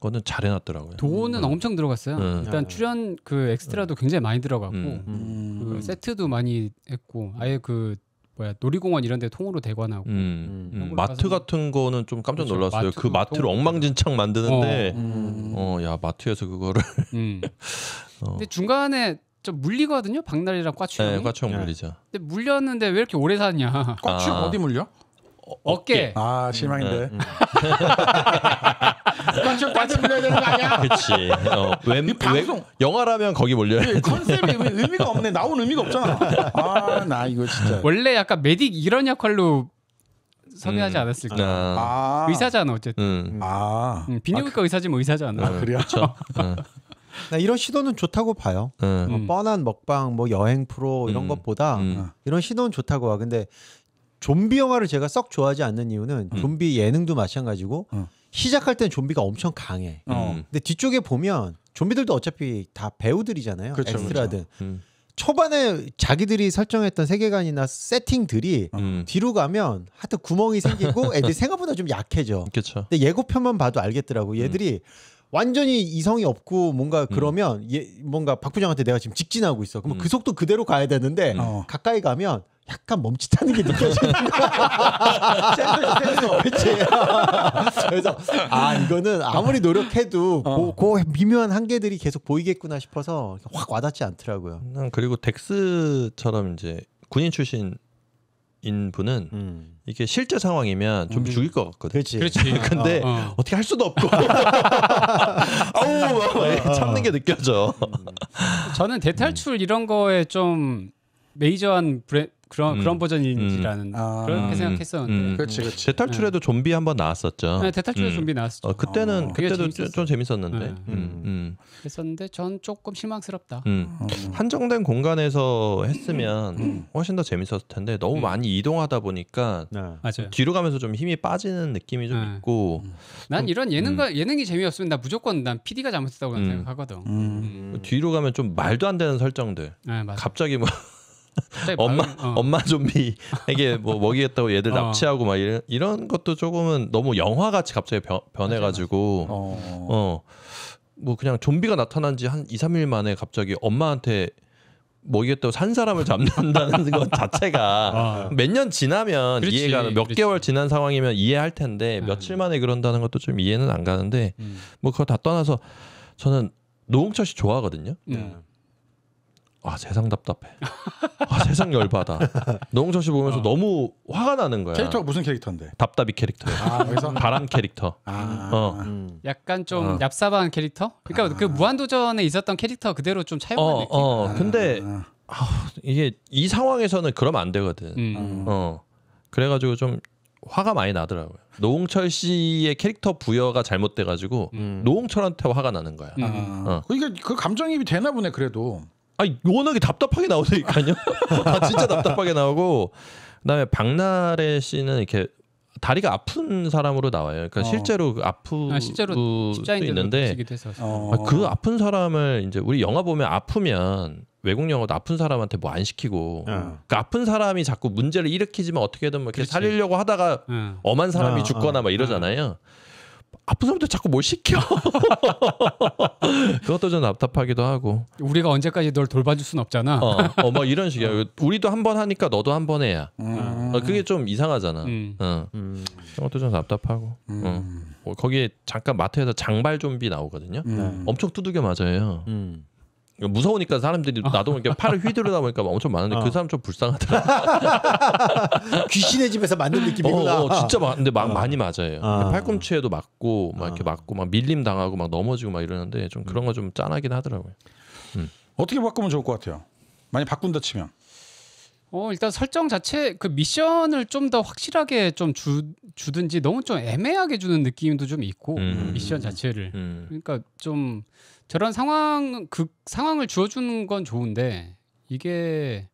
Speaker 5: 거는 잘 해놨더라고요. 돈은 음. 엄청
Speaker 3: 들어갔어요. 음. 일단 출연 그 엑스트라도 음. 굉장히 많이 들어갔고 그 세트도 많이 했고 아예 그 뭐야 놀이공원 이런 데 통으로 대관하고 음, 음. 음. 마트 같은 거는 좀 깜짝 그렇죠. 놀랐어요. 마트 그 뭐 마트를 엉망진창 만드는데 어, 어,
Speaker 5: 음. 어, 야 마트에서 그거를 음. 어.
Speaker 3: 근데 중간에 좀 물리거든요. 박나리랑 꽈추 네, 꽈추 네. 물리죠. 근데 물렸는데 왜 이렇게 오래 사냐? 꽈추 아. 어디 물려? 어, 어깨. 아 실망인데.
Speaker 1: 꽝쳐 꽝쳐 불려야 되는
Speaker 2: 거 아니야? 그렇지.
Speaker 5: 어, 웬, 방송 웬, 영화라면 거기 몰려. 야 컨셉이
Speaker 3: 의미가 없네. 나온 의미가 없잖아. 아나 이거 진짜. 원래 약간 메딕 이런 역할로 섭외하지 음. 않았을까. 아. 아. 의사잖아 어쨌든. 음. 아. 음, 비뇨기과 아, 그- 의사지만 뭐 의사잖아. 아, 아 그래요? 어.
Speaker 4: 나 이런 시도는 좋다고 봐요. 음. 뭐 음. 뻔한 먹방, 뭐 여행 프로 이런 음. 것보다 음. 이런 시도는 좋다고 봐. 근데 좀비 영화를 제가 썩 좋아하지 않는 이유는 음. 좀비 예능도 마찬가지고 어. 시작할 땐 좀비가 엄청 강해. 음. 어. 근데 뒤쪽에 보면 좀비들도 어차피 다 배우들이잖아요. 그렇죠, 엑스라든. 그렇죠. 음. 초반에 자기들이 설정했던 세계관이나 세팅들이 음. 뒤로 가면 하여튼 구멍이 생기고 애들이 생각보다 좀 약해져. 그쵸. 그렇죠. 근데 예고편만 봐도 알겠더라고. 음. 얘들이 완전히 이성이 없고 뭔가 음. 그러면 음. 얘 뭔가 박 부장한테 내가 지금 직진하고 있어. 그럼 음. 그 속도 그대로 가야 되는데 음. 가까이 가면 약간 멈칫하는 게 느껴지는 거야.
Speaker 2: 그치.
Speaker 4: 그래서 아 이거는 아무리 노력해도 어. 그, 그 미묘한 한계들이 계속 보이겠구나 싶어서 확 와닿지 않더라고요. 난 음, 그리고 덱스처럼
Speaker 5: 이제 군인 출신 인 분은 음. 이게 실제 상황이면 좀 음. 죽일 것 같거든. 그렇 그렇지. 어, 어. 근데 어, 어. 떻게할 수도 없고.
Speaker 2: 아우
Speaker 3: 참는 게
Speaker 5: 느껴져. 음.
Speaker 3: 저는 대탈출 이런 거에 좀 메이저한 브레, 그런 음. 그런 버전인지라는 음. 아. 그렇게 생각했었는데. 음. 그렇지, 그렇지. 네. 대탈출에도 네. 좀비 한번 나왔었죠. 네, 대탈출에 좀비 나왔었죠. 어, 그때는 어. 그때도 재밌었어좀 재밌었는데. 네. 음. 그랬었는데 전 조금 실망스럽다.
Speaker 5: 한정된 공간에서 했으면 훨씬 더 재밌었을 텐데 너무 많이 이동하다 보니까 네. 뒤로 가면서 좀 힘이
Speaker 3: 빠지는 느낌이 좀 네.
Speaker 5: 있고. 난 좀, 이런 예능과
Speaker 3: 예능이 재미없으면 나 무조건 난 PD가 잘못했다고 음. 생각하거든.
Speaker 5: 음. 뒤로 가면 좀 말도 안 되는 설정들. 네, 갑자기 뭐 엄마 어. 엄마 좀비에게 뭐 먹이겠다고
Speaker 3: 얘들 어. 납치하고
Speaker 5: 막 이런 이런 것도 조금은 너무 영화 같이 갑자기 변, 변해가지고 어. 뭐 그냥 좀비가 나타난 지 한 2, 3일 만에 갑자기 엄마한테 먹이겠다고 산 사람을 잡는다는 것 자체가 어. 몇년 지나면 그렇지, 이해가 몇 그렇지. 개월 지난 상황이면 이해할 텐데 아, 며칠 만에 그런다는 것도 좀 이해는 안 가는데 음. 뭐 그거 다 떠나서 저는 노홍철 씨 좋아하거든요. 네. 음. 아 세상 답답해. 아 세상 열받아. 노홍철 씨 보면서 어. 너무 화가 나는 거야. 캐릭터가 무슨 캐릭터인데? 답답이 캐릭터예요. 아, 그래서 바람 캐릭터. 아. 어. 음.
Speaker 3: 약간 좀 어. 얍삽한 캐릭터? 그러니까 아. 그 무한도전에 있었던 캐릭터 그대로 좀 차용한 어, 느낌. 어, 아.
Speaker 5: 근데 아, 이게 이 상황에서는 그러면 안 되거든. 음. 아. 어. 그래가지고 좀 화가 많이 나더라고요. 노홍철 씨의 캐릭터 부여가 잘못돼가지고 음. 노홍철한테 화가 나는 거야. 음. 아. 어.
Speaker 1: 그러니까 그 감정입이 되나 보네 그래도. 아니 워낙에 답답하게 나오니까요.
Speaker 5: 아, 진짜 답답하게 나오고 그다음에 박나래 씨는 이렇게 다리가 아픈 사람으로 나와요. 그러니까 어. 실제로 그 아프고 아, 실제로 있는데 어. 아, 그 아픈 사람을 이제 우리 영화 보면 아프면 외국 영화도 아픈 사람한테 뭐 안 시키고 어. 그 아픈 사람이 자꾸 문제를 일으키지만 어떻게든 뭐 이렇게 살리려고 하다가
Speaker 2: 어. 엄한 사람이
Speaker 5: 어, 죽거나 막 어. 뭐
Speaker 3: 이러잖아요.
Speaker 5: 아픈 사람도 자꾸 뭘
Speaker 3: 시켜. 그것도 좀 답답하기도 하고. 우리가 언제까지 널 돌봐줄 순 없잖아. 어, 어, 뭐 이런 식이야. 어.
Speaker 5: 우리도 한 번 하니까 너도 한 번 해야. 음. 어, 그게 좀 이상하잖아. 음. 어. 음. 그것도 좀 답답하고. 음. 어. 뭐 거기에 잠깐 마트에서 장발 좀비 나오거든요. 음. 엄청 두들겨 맞아요. 음. 그러니까 무서우니까 사람들이 아. 나도 이렇게 팔을 휘두르다 보니까 엄청 많은데 어. 그 아. 사람 좀 불쌍하더라.
Speaker 4: 귀신의 집에서 맞는
Speaker 5: 느낌이구나. 어, 어, 진짜 마, 근데 막 아. 많이 맞아요. 아. 팔꿈치에도 맞고 막 이렇게 맞고 막 밀림 당하고 막 넘어지고 막 이러는데 좀 음. 그런 거 좀 짠하긴 하더라고요. 음. 어떻게 바꾸면 좋을 것 같아요? 많이 바꾼다 치면.
Speaker 3: 어 일단 설정 자체 그 미션을 좀 더 확실하게 좀 주, 주든지 너무 좀 애매하게 주는 느낌도 좀 있고 음. 미션 자체를 음. 그러니까 좀 저런 상황 그 상황을 주어주는 건 좋은데 이게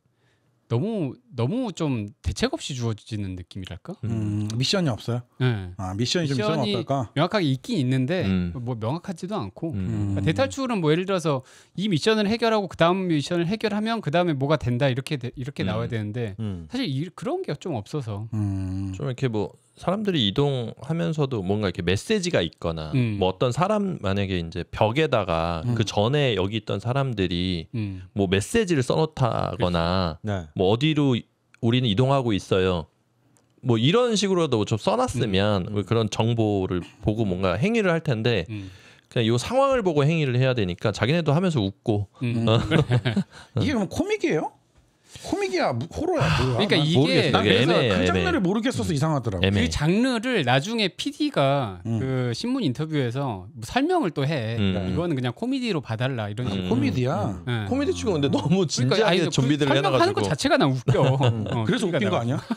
Speaker 3: 너무 너무 좀 대책 없이 주어지는 느낌이랄까? 음, 미션이 없어요.
Speaker 2: 네. 아 미션이, 미션이 좀 있으면 어떨까?
Speaker 3: 명확하게 있긴 있는데 음. 뭐 명확하지도 않고 음. 그러니까 음. 대탈출은 뭐 예를 들어서 이 미션을 해결하고 그 다음 미션을 해결하면 그 다음에 뭐가 된다 이렇게 이렇게 음. 나와야 되는데 음. 사실 이, 그런 게 좀 없어서
Speaker 5: 좀 이렇게 뭐 사람들이 이동하면서도 뭔가 이렇게 메시지가 있거나 음. 뭐 어떤 사람 만약에 이제 벽에다가 음. 그 전에 여기 있던 사람들이 음. 뭐 메시지를 써놓다거나 네. 뭐 어디로 우리는 이동하고 있어요. 뭐 이런 식으로도 좀 써놨으면 음. 뭐 그런 정보를 보고 뭔가 행위를 할 텐데 음. 그냥 요 상황을 보고 행위를 해야 되니까 자기네도 하면서 웃고 음. 어.
Speaker 1: 이게 그럼 코믹이에요? 코믹이야 호러야
Speaker 3: 뭐, 뭐야 아, 그러니까 난 이게 모르겠어난 그래서 애매해요, 그 애매해. 모르겠어서 음. 이상하더라고. 애매. 그 장르를 나중에 PD가 음. 그 신문 인터뷰에서 뭐 설명을 또 해. 음. 그러니까 이거는 그냥 코미디로 봐달라 이런 식으로. 코미디야. 예. 코미디 치고 근데 너무 그러니까 진지하게 아니, 그비들을 설명하는 것 자체가 난 웃겨. 어, 그래서 웃긴 거 아니야?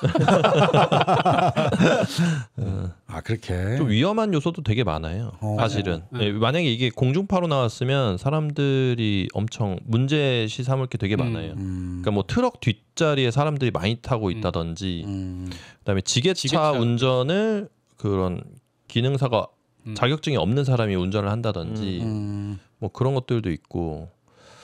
Speaker 4: 아 그렇게. 좀
Speaker 5: 위험한 요소도 되게 많아요. 어. 사실은 예, 만약에 이게 공중파로 나왔으면 사람들이 엄청 문제시 삼을 게 되게 많아요. 음. 그러니까 뭐 트럭 뒷자리에 사람들이 많이 타고 음. 있다든지 음. 그다음에 지게차, 지게차, 운전을 그런 기능사가 음. 자격증이 없는 사람이 운전을 한다든지 음. 뭐 그런 것들도 있고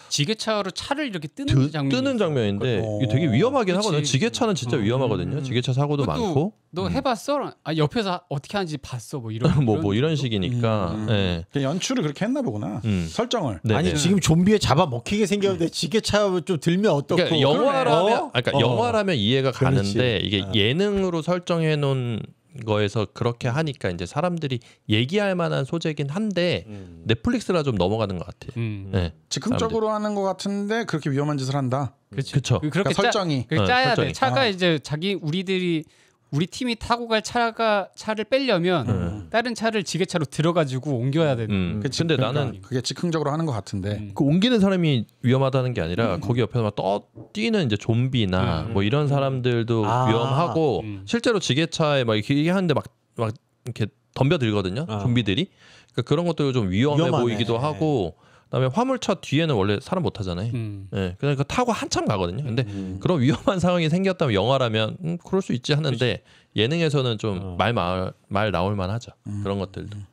Speaker 5: 지게차로 차를 이렇게 뜨는 장 뜨는 장면인데 어. 이게 되게 위험하긴 그치. 하거든요. 지게차는 진짜 어. 위험하거든요. 음. 지게차 사고도 많고.
Speaker 3: 너 음. 해봤어? 아 옆에서 어떻게 하는지 봤어? 뭐 이런 뭐, 뭐
Speaker 5: 이런 식이니까. 음. 네.
Speaker 4: 연출을 그렇게 했나
Speaker 5: 보구나. 음.
Speaker 4: 설정을. 네네. 아니 네. 지금 좀비에 잡아 먹히게 생겼는데 지게차 좀 들면 어떻고? 그러니까 영화라면, 어?
Speaker 5: 그러니까 어. 영화라면 이해가 그렇지. 가는데 이게 아. 예능으로 설정해 놓은 거에서 그렇게 음. 하니까 이제 사람들이 얘기할 만한 소재긴 한데 음. 넷플릭스라 좀 넘어가는 것 같아요. 음. 네.
Speaker 3: 즉흥적으로
Speaker 1: 사람들이. 하는 것 같은데 그렇게 위험한 짓을 한다. 그렇죠. 그렇게 그러니까 설정이 짜,
Speaker 3: 네, 야 설정이. 돼. 차가 아. 이제 자기 우리들이 우리 팀이 타고 갈 차가 차를 빼려면 음. 다른 차를 지게차로 들어가지고 옮겨야 되는. 음. 그치, 근데 그러니까 나는 그게 즉흥적으로
Speaker 1: 하는 것 같은데 음.
Speaker 5: 그 옮기는 사람이 위험하다는 게 아니라 음. 거기 옆에서 막 떠뛰는 이제 좀비나 음. 뭐 이런 음. 사람들도 아. 위험하고 실제로 지게차에 막 이렇게 하는데 막 막 이렇게 덤벼들거든요. 아. 좀비들이 그러니까 그런 것도 좀 위험해 위험하네. 보이기도 하고. 네. 그다음에 화물차 뒤에는 원래 사람 못 타잖아요. 음. 예, 그러니까 타고 한참 가거든요. 근데 음. 음. 그런 위험한 상황이 생겼다면 영화라면 음, 그럴 수 있지 하는데 그치. 예능에서는 좀 말말 어. 말 나올 만하죠. 음, 그런 것들도. 음.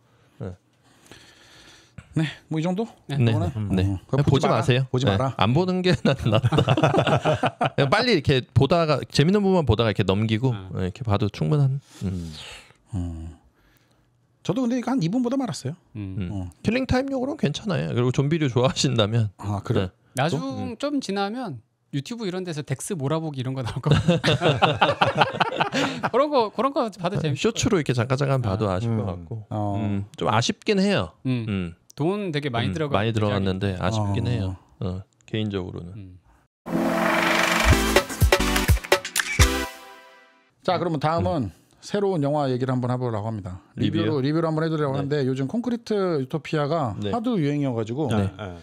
Speaker 5: 예.
Speaker 1: 네, 뭐 이 정도?
Speaker 5: 네, 네. 네. 어. 보지 마라. 마세요. 보지 네. 마라. 안 보는 게 낫다. 빨리 이렇게 보다가 재밌는 부분만 보다가 이렇게 넘기고 음. 네, 이렇게 봐도 충분한.
Speaker 2: 음. 음.
Speaker 3: 저도 근데 이거 한 2분보다 말았어요. 음. 음. 어. 킬링 타임용으로는 괜찮아요.
Speaker 5: 그리고 좀비류 좋아하신다면. 아 그래. 네.
Speaker 3: 나중 음. 좀 지나면 유튜브 이런 데서 덱스 몰아보기 이런 거 나올 거 그런 거 그런 거 봐도 재밌.
Speaker 5: 쇼츠로 이렇게 잠깐 잠깐 봐도 아, 실것 음. 같고. 어. 음. 좀 아쉽긴 해요. 음. 돈 되게 많이 들어가. 많이 들어갔는데 아쉽긴 어. 해요. 어. 개인적으로는.
Speaker 1: 자 그러면 다음은. 새로운 영화 얘기를 한번 해보려고 합니다. 리뷰로 리뷰를 한번 해드리려고 네. 하는데 요즘 콘크리트 유토피아가 네. 하도 유행이어가지고 네. 네.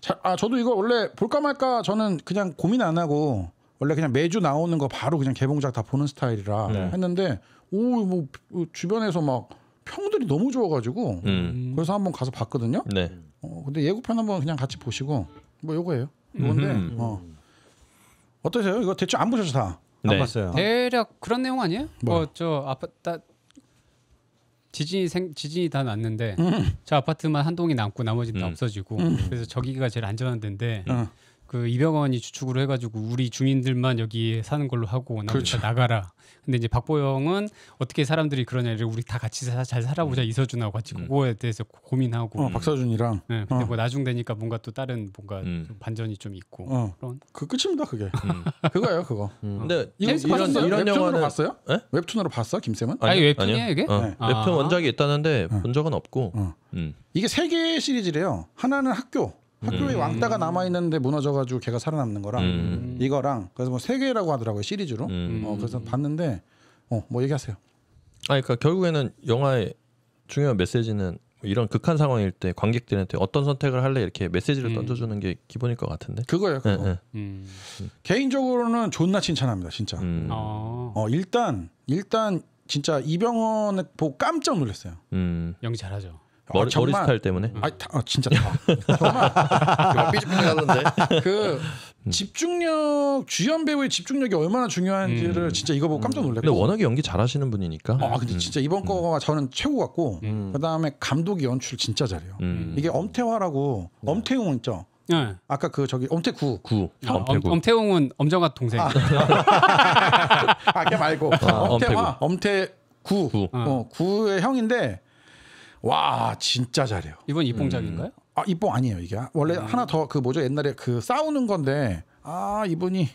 Speaker 1: 자, 아 저도 이거 원래 볼까 말까 저는 그냥 고민 안 하고 원래 그냥 매주 나오는 거 바로 그냥 개봉작 다 보는 스타일이라 네. 했는데 오뭐 뭐 주변에서 막 평들이 너무 좋아가지고 음. 그래서 한번 가서 봤거든요. 네. 어, 근데 예고편 한번 그냥 같이 보시고 뭐 요거예요. 음. 요건데 어.
Speaker 3: 어떠세요? 이거 대충 안 보셔서 다. 네. 아어요 대략 그런 내용 아니에요? 뭐저 어, 아팠다 지진이 생 지진이 다 났는데 음. 저 아파트만 한 동이 남고 나머지 는 음. 없어지고 음. 그래서 저기가 제일 안전한 데인데 어. 그 이병헌이 주축으로 해가지고 우리 주민들만 여기 사는 걸로 하고 나머지 그렇죠. 다 나가라. 근데 이제 박보영은 어떻게 사람들이 그러냐를 우리 다 같이 사, 잘 살아보자 음. 이서준하고 같이 음. 그거에 대해서 고민하고 어, 음. 박서준이랑 네, 근데 어. 뭐 나중 되니까 뭔가 또 다른 뭔가 음. 좀 반전이 좀 있고 어. 그런 그 끝입니다 그게 음. 그거예요 그거 음. 어. 근데 이거 이런 봤어요? 이런 영화는 봤어요?
Speaker 1: 네? 웹툰으로 봤어 김쌤은?
Speaker 3: 아니, 아니 웹툰이야 이게?
Speaker 1: 어. 네. 웹툰 아. 원작이 있다는데 어. 본 적은 없고 이게 세 개의 시리즈래요 하나는 학교 학교에 음. 왕따가 남아 있는데 무너져가지고 걔가 살아남는 거랑 음. 이거랑 그래서 뭐 세 개라고 하더라고요 시리즈로. 음. 어, 그래서 봤는데 어뭐 얘기하세요.
Speaker 5: 아, 그러니까 결국에는 영화의 중요한 메시지는 뭐 이런 극한 상황일 때 관객들한테 어떤 선택을 할래
Speaker 1: 이렇게 메시지를 음. 던져주는 게 기본일 것 같은데 그거예요 그거. 네, 네. 음. 개인적으로는 존나 칭찬합니다 진짜 음. 어. 어. 일단 일단 진짜 이병헌 보고 깜짝 놀랐어요
Speaker 5: 음. 연기
Speaker 1: 잘하죠 아, 머리, 아, 정말, 머리 스타일 때문에. 아, 다, 아 진짜 다.
Speaker 2: 정말
Speaker 1: 삐죽삐죽하는데 그 음. 집중력 주연 배우의 집중력이 얼마나 중요한지를 음. 진짜 이거 보고 깜짝 놀랐고. 근데 워낙에 연기 잘하시는 분이니까. 아 근데 음. 진짜 이번 음. 거가 저는 최고 같고 음. 그다음에 감독이 연출 진짜 잘해요. 이게 엄태화라고 엄태웅 있죠. 네. 아까 그 저기 엄태구. 구. 아, 엄태구. 엄,
Speaker 3: 태웅은 엄정화 동생. 아.
Speaker 1: 아, 걔 말고 아, 엄태화, 엄태구. 구. 어, 구의 형인데 와 진짜 잘해요. 이번 입봉작인가요? 음. 아 입봉 아니에요 이게 아, 원래 음. 하나 더 그 뭐죠 옛날에 그 싸우는 건데 아 이분이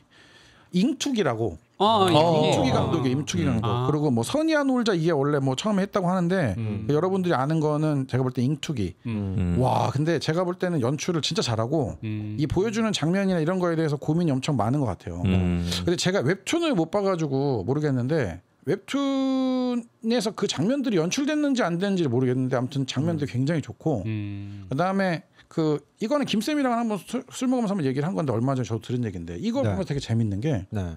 Speaker 1: 잉투기라고 아, 어, 임투기 감독이 임투기 아. 감독 음. 아. 그리고 뭐 선이야 놀자 이게 원래 뭐 처음에 했다고 하는데 음. 그 여러분들이 아는 거는 제가 볼때임투기
Speaker 2: 음. 음. 와
Speaker 1: 근데 제가 볼 때는 연출을 진짜 잘하고 음. 이 보여주는 장면이나 이런 거에 대해서 고민이 엄청 많은 것 같아요 음. 근데 제가 웹툰을 못 봐가지고 모르겠는데 웹툰에서 그 장면들이 연출됐는지 안 됐는지 모르겠는데 아무튼 장면들 이 음. 굉장히 좋고 음. 그다음에 그 이거는 김쌤이랑 한번 술, 술, 먹으면서 한번 얘기를 한 건데 얼마 전에 저도 들은 얘기인데 이거 네. 보면 되게 재밌는 게그 네.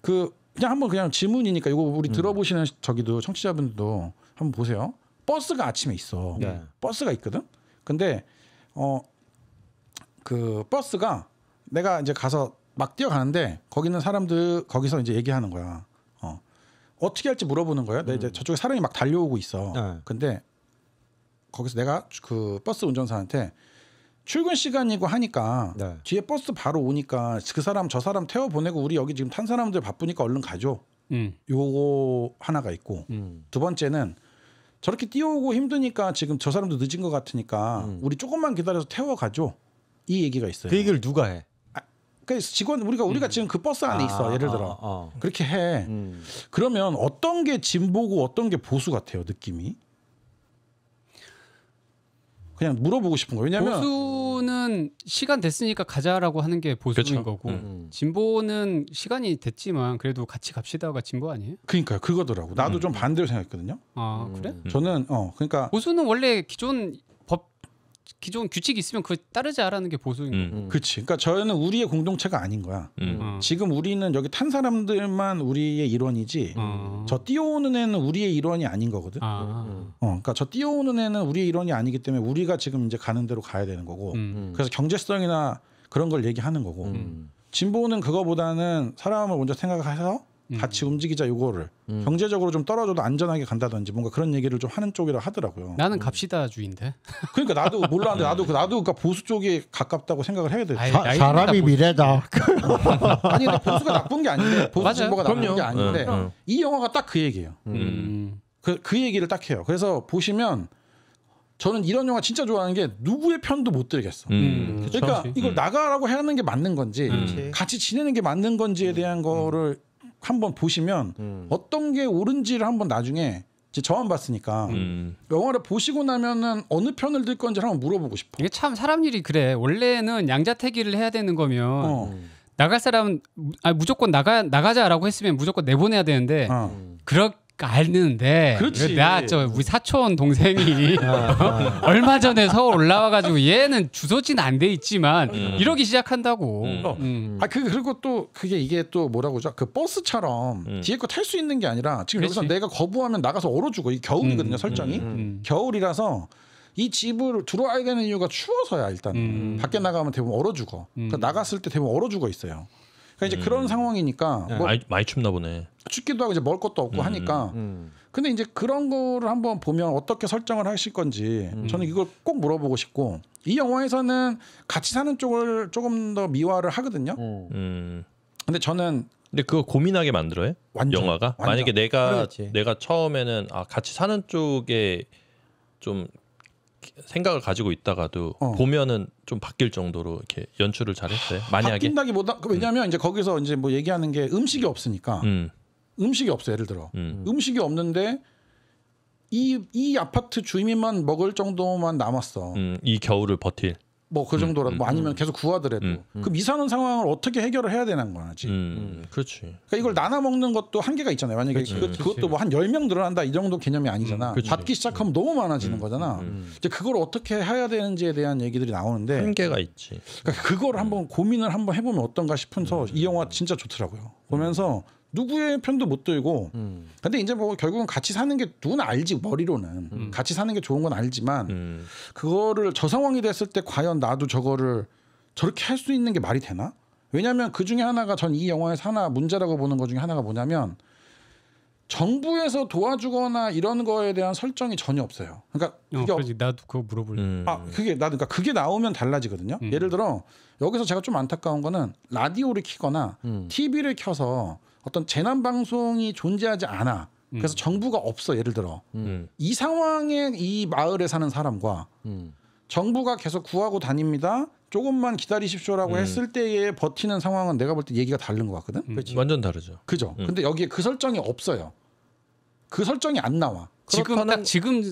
Speaker 1: 그 그냥 한번 그냥 지문이니까 이거 우리 음. 들어보시는 저기도 청취자분들도 한번 보세요. 버스가 아침에 있어. 네. 버스가 있거든. 근데 어 그 버스가 내가 이제 가서 막 뛰어가는데 거기는 사람들 거기서 이제 얘기하는 거야. 어떻게 할지 물어보는 거예요. 근 이제 음. 저쪽에 사람이 막 달려오고 있어. 네. 근데 거기서 내가 그 버스 운전사한테 출근 시간이고 하니까 네. 뒤에 버스 바로 오니까 그 사람 저 사람 태워 보내고 우리 여기 지금 탄 사람들 바쁘니까 얼른 가죠. 음. 요거 하나가 있고 음. 두 번째는 저렇게 뛰어오고 힘드니까 지금 저 사람도 늦은 것 같으니까 음. 우리 조금만 기다려서 태워 가죠. 이 얘기가 있어요. 그 얘기를 누가 해? 그러니까 직원 우리가 우리가 음. 지금 그 버스 안에 있어 아, 예를 아, 들어 어, 어. 그렇게 해 음. 그러면 어떤 게 진보고 어떤 게 보수 같아요 느낌이 그냥 물어보고 싶은 거예요 왜냐면
Speaker 3: 보수는 시간 됐으니까 가자라고 하는 게 보수인 그렇죠. 거고 음. 음. 진보는 시간이 됐지만 그래도 같이 갑시다가 진보 아니에요 그러니까 그거더라고 나도 음, 좀 음. 반대로 생각했거든요 아 그래 저는 어 그러니까 보수는 원래 기존 기존 규칙이 있으면 그걸 따르자라는 게 보수인 음. 거고.
Speaker 1: 그치. 그러니까 저희는 우리의 공동체가 아닌 거야. 음. 음. 지금 우리는 여기 탄 사람들만 우리의 일원이지. 어. 저 뛰어오는 애는 우리의 일원이 아닌 거거든. 아. 어, 그러니까 저 뛰어오는 애는 우리의 일원이 아니기 때문에 우리가 지금 이제 가는 대로 가야 되는 거고. 음. 음. 그래서 경제성이나 그런 걸 얘기하는 거고. 진보는 그거보다는 사람을 먼저 생각해서 음. 같이 움직이자 요거를 음. 경제적으로 좀 떨어져도 안전하게 간다든지 뭔가 그런 얘기를 좀 하는 쪽이라 하더라고요. 나는
Speaker 3: 음. 갑시다 주인데. 그러니까 나도 몰랐는데 나도 그-
Speaker 1: 나도 그러니까 보수 쪽에 가깝다고 생각을 해야 돼. 아이, 사, 사람이 미래다. 아니 근 보수가 나쁜 게 아닌데 보수 진보가 나쁜 그럼요. 게 아닌데 응, 어, 응. 어. 이 영화가 딱 그 얘기예요. 보수. 음. 그, 그 얘기를 딱 해요. 그래서 보시면 저는 이런 영화 진짜 좋아하는 게 누구의 편도 못 들겠어.
Speaker 2: 음. 그러니까 그렇 이걸
Speaker 1: 나가라고 하는 게 맞는 건지 음. 같이 지내는 게 맞는 건지에 대한 거를 한번 보시면 음. 어떤 게 옳은지를 한번 나중에 이제 저만
Speaker 3: 봤으니까 음. 영화를 보시고 나면은 어느 편을 들 건지 한번 물어보고 싶어. 이게 참 사람 일이 그래. 원래는 양자택일을 해야 되는 거면 어. 나갈 사람은 아, 무조건 나가 나가자라고 했으면 무조건 내보내야 되는데 어. 음. 그렇게 알는데 그렇지. 내가 우리 사촌 동생이 아, 아. 어? 얼마 전에 서울 올라와가지고 얘는 주소지는안 돼 있지만 음. 이러기 시작한다고. 음. 어.
Speaker 1: 음. 아그 그리고 또 그게 이게 또 뭐라고죠? 그 버스처럼 음. 뒤에 거 탈 수 있는 게 아니라 지금 그렇 여기서 내가 거부하면 나가서 얼어 죽어. 이 겨울이거든요 음. 설정이 음. 겨울이라서 이 집을 들어와야 되는 이유가 추워서야 일단 음. 밖에 나가면 대부분 얼어 죽어. 음. 그러니까 나갔을 때 대부분 얼어 죽어 있어요. 그러니까 이제 음. 그런 상황이니까 네, 뭐 많이,
Speaker 5: 많이 춥나 보네.
Speaker 1: 춥기도 하고 이제 먹을 것도 없고 음. 하니까. 음, 음. 근데 이제 그런 거를 한번 보면 어떻게 설정을 하실 건지 음. 저는 이걸 꼭 물어보고 싶고 이 영화에서는 같이 사는 쪽을 조금 더 미화를 하거든요. 음. 근데 저는
Speaker 5: 근데 그거 고민하게 만들어요? 완전, 영화가 완전. 만약에 내가 그렇지. 내가 처음에는 아 같이 사는 쪽에 좀 생각을 가지고 있다가도 어. 보면은 좀 바뀔 정도로 이렇게 연출을 잘했어요. 아, 만약에
Speaker 1: 바뀐다기보다 그 왜냐하면 이제 거기서 이제 뭐 얘기하는 게 음식이 없으니까 음. 식이 없어 예를 들어 음. 음. 식이 없는데 이 이 아파트 주민만 먹을 정도만 남았어.
Speaker 5: 음, 이 겨울을 버틸.
Speaker 1: 뭐그 음, 정도라도 뭐 음, 아니면 음. 계속 구하더라도 그미 사는 상황을 어떻게 해결을 해야 되는 거지. 그렇지. 그러니까 이걸 나눠 먹는 것도 한계가 있잖아요. 만약에 그치, 그, 것도 뭐한열명 늘어난다 이 정도 개념이 아니잖아. 그 받기 시작하면 너무 많아지는 거잖아. 이제 그걸 어떻게 해야 되는지에 대한 얘기들이 나오는데 한계가 있지. 그러니까 그걸 한번 고민을 한번 해보면 어떤가 싶어서 이 영화 진짜 좋더라고요. 보면서 누구의 편도 못 들고 음. 근데 이제 뭐 결국은 같이 사는 게 누구나 알지 머리로는 음. 같이 사는 게 좋은 건 알지만 음. 그거를 저 상황이 됐을 때 과연 나도 저거를 저렇게 할 수 있는 게 말이 되나 왜냐하면 그중에 하나가 전 이 영화에서 하나 문제라고 보는 것 중에 하나가 뭐냐면 정부에서 도와주거나 이런 거에 대한 설정이 전혀 없어요. 그러니까 어, 그게 어,
Speaker 3: 나도 그거 물어볼 음. 아 그게
Speaker 1: 나 그러니까 그게 나오면 달라지거든요. 음. 예를 들어 여기서 제가 좀 안타까운 거는 라디오를 키거나 음. TV를 켜서 어떤 재난 방송이 존재하지 않아. 그래서 음. 정부가 없어 예를 들어 음. 음. 이 상황에 이 마을에 사는 사람과 음. 정부가 계속 구하고 다닙니다. 조금만 기다리십시오라고 음. 했을 때에 버티는 상황은 내가 볼 때 얘기가 다른 것 같거든. 음. 완전 다르죠. 그죠. 근데 여기에 그 설정이 없어요. 그 설정이 안 나와. 지금 딱 지금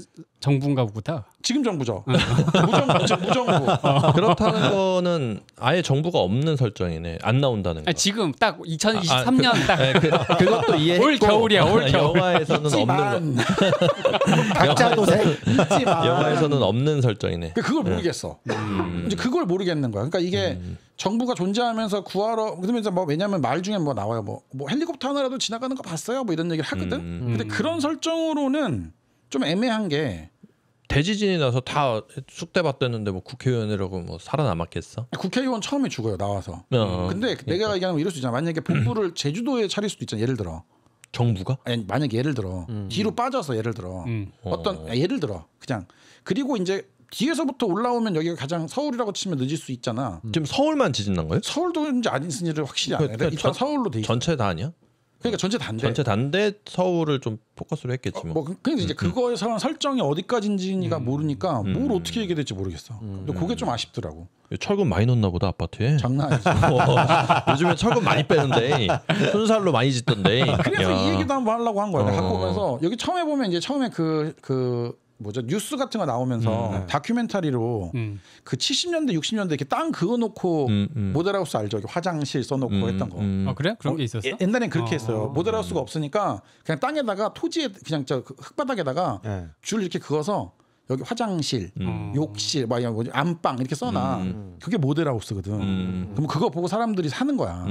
Speaker 5: 정부인가 보다. 지금
Speaker 1: 정부죠.
Speaker 3: 무정, 부 무정부. 어. 그렇다는 거는
Speaker 5: 아예 정부가 없는 설정이네. 안 나온다는 거. 아, 지금
Speaker 3: 딱 2023년 아, 아, 그 딱. 네,
Speaker 5: 그, 것도 이해했고. 올 겨울이야. 올 겨울. 영화에서는 없는
Speaker 3: 거.
Speaker 1: 각자 도색. 영화에서는
Speaker 5: 없는 설정이네. 그 그걸 네. 모르겠어.
Speaker 1: 음. 이제 그걸 모르겠는 거야. 그러니까 이게 음. 정부가 존재하면서 구하러 그러면 이제 뭐 왜냐하면 말 중에 뭐 나와요. 뭐, 뭐 헬리콥터 하나라도 지나가는 거 봤어요. 뭐 이런 얘기를 하거든. 음. 근데 음. 그런 설정으로는 좀 애매한 게
Speaker 5: 대지진이 나서 다숙대밭됐는데뭐 국회의원이라고 뭐
Speaker 1: 살아남았겠어? 국회의원 처음에 죽어요 나와서. 어, 어. 근데 그러니까. 내가 얘기하면 이럴 수 있잖아. 만약에 본부를 제주도에 차릴 수도 있잖아. 예를 들어. 정부가? 아니 만약에 예를 들어 음. 뒤로 빠져서 예를 들어 음. 어떤 아, 예를 들어 그냥 그리고 이제 뒤에서부터 올라오면 여기가 가장 서울이라고 치면 늦을 수 있잖아. 지금 서울만 지진 난 거예요? 서울도 이제 아닌 순위를 확실히 안 해. 그러니까 전, 서울로 돼. 있어. 전체 다 아니야? 그러니까 전체 단데 전체 단데 서울을 좀 포커스로 했겠지 뭐. 어, 뭐, 뭐 그, 근데 이제 음. 그거에 사람 음. 설정이 어디까지인지가 음. 모르니까 음, 뭘 음. 어떻게 얘기해야 될지 모르겠어. 근데 그게 좀 아쉽더라고. 철근 많이 넣나 보다 아파트에. 장난 아니지. 어, 요즘에 철근 많이 빼는데
Speaker 5: 순살로 많이 짓던데. 그래서 야. 이 얘기도 한번
Speaker 1: 하려고 한 거야. 어. 갖고 어, 어. 가서 여기 처음에 보면 이제 처음에 그그 그, 그 뭐죠 뉴스 같은 거 나오면서 음, 네. 다큐멘터리로 음. 그 70년대 60년대 이렇게 땅 그어 놓고 음, 음. 모델하우스 알죠? 화장실 써 놓고 음, 했던 거. 음. 아 그래? 그런 어, 게 있었어? 예, 옛날엔 그렇게 아, 했어요. 모델하우스가 없으니까 그냥 땅에다가 토지에 그냥 저 흙바닥에다가 네. 줄 이렇게 그어서 여기 화장실, 욕실, 막 이런 뭐지 안방 이렇게 써놔. 그게 모델하우스거든. 그럼 그거 보고 사람들이 사는 거야.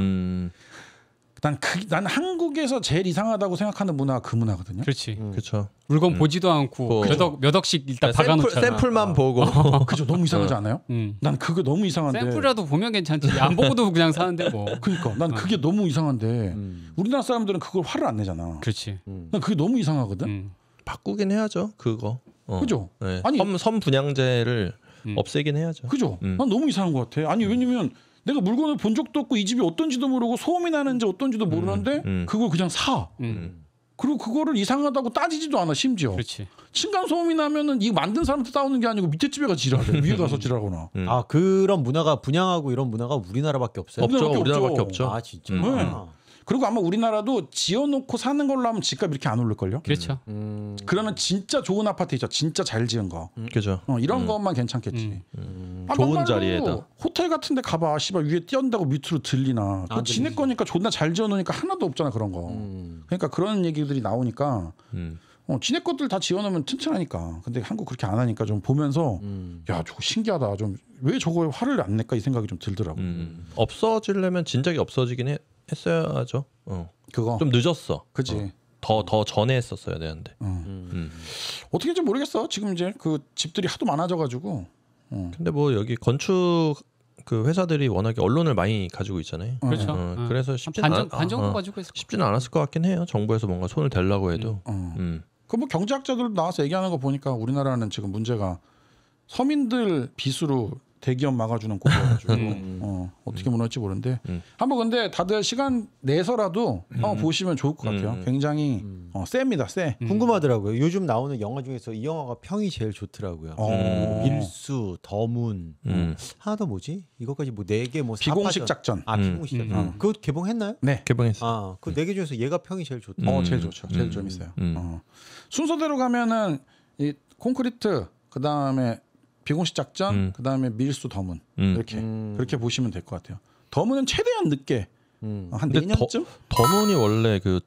Speaker 1: 난, 그, 난 한국에서 제일 이상하다고 생각하는 문화가 그 문화거든요. 그렇지. 음. 그렇죠. 물건 음. 보지도
Speaker 3: 않고 뭐. 몇, 억, 몇 억씩 일단 샘플, 박아놓잖아. 샘플만 아. 보고. 아, 그죠. 너무 이상하지 어. 않아요? 음.
Speaker 1: 난 그게 너무 이상한데. 샘플이라도
Speaker 3: 보면 괜찮지. 안 보고도 그냥 사는데 뭐. 그러니까 난 어. 그게
Speaker 1: 너무 이상한데 음. 우리나라 사람들은 그걸 화를 안 내잖아. 그렇지. 음. 난 그게 너무 이상하거든. 음. 바꾸긴 해야죠.
Speaker 5: 그거. 어. 그죠. 네. 아니 섬, 섬 분양제를 없애긴 해야죠.
Speaker 1: 그죠. 난 너무 이상한 것 같아. 아니 왜냐면 내가 물건을 본 적도 없고 이 집이 어떤지도 모르고 소음이 나는지 어떤지도 음, 모르는데 음. 그걸 그냥 사. 음. 음. 그리고 그거를 이상하다고 따지지도 않아 심지어. 그렇지. 층간 소음이 나면은 이 만든 사람한테 싸우는 게 아니고 밑에 집에 가 지랄해. 위에 가서
Speaker 4: 지랄하거나. 음. 아 그런 문화가 분양하고 이런 문화가 우리나라밖에 없어요. 없죠. 우리나라밖에, 우리나라밖에 없죠. 아 진짜. 음. 네. 아.
Speaker 1: 그리고 아마 우리나라도 지어놓고 사는 걸로 하면 집값 이렇게 안 오를걸요. 그렇죠. 음. 그러면 진짜 좋은 아파트 있죠. 진짜 잘 지은 거. 그죠. 어, 이런 것만 괜찮겠지. 음. 좋은 자리에다. 호텔 같은데 가봐. 씨발 위에 뛰어온다고 밑으로 들리나. 그 지네 들 거니까 존나 잘 지어놓으니까 하나도 없잖아 그런 거. 음. 그러니까 그런 얘기들이 나오니까 음. 어, 지네 것들 다 지어놓으면 튼튼하니까. 근데 한국 그렇게 안 하니까 좀 보면서 음. 야 저거 신기하다. 좀 왜 저거에 화를 안 낼까 이 생각이 좀 들더라고. 음.
Speaker 5: 없어지려면 진작에 없어지긴 해, 했어야죠. 어. 그거 좀 늦었어. 그지. 어. 더더 전에 했었어야 되는데 음. 음.
Speaker 1: 어떻게 좀 모르겠어 지금 이제 그 집들이 하도 많아져가지고 어. 근데 뭐 여기 건축
Speaker 5: 그 회사들이 워낙에 언론을 많이 가지고 있잖아요. 어. 그렇죠. 어, 어. 그래서 쉽진 반정, 않, 어, 어.
Speaker 1: 가지고 있을 쉽진 않았을 것 같긴 해요. 정부에서 뭔가 손을 대려고 해도. 음. 음. 그뭐 경제학자들 나와서 얘기하는 거 보니까 우리나라는 지금 문제가 서민들 빚으로 대기업 막아주는 꼴이어가지고 음, 음, 음. 어, 어떻게 무너질지 모르는데 한번 근데 다들 시간 내서라도
Speaker 4: 한번 보시면 좋을 것 같아요. 굉장히 어, 셉니다, 세. 궁금하더라고요. 요즘 나오는 영화 중에서 이 영화가 평이 제일 좋더라고요. 어. 밀수, 더문 어. 하나 더 뭐지? 이것까지 뭐 네 개뭐 비공식 작전. 아 비공식 작전. 어. 그거 개봉했나요?
Speaker 1: 네, 개봉했어요.
Speaker 4: 아, 그 네 개 중에서 얘가 평이 제일 좋다. 어, 제일 좋죠. 제일 재있어요 어.
Speaker 1: 순서대로 가면은 이 콘크리트 그 다음에 비공식 작전, 음. 그다음에 밀수 더문 음. 이렇게 음. 그렇게 보시면 될 것 같아요. 더문은 최대한 늦게
Speaker 2: 음. 한 4년쯤?
Speaker 5: 더, 문이 원래 그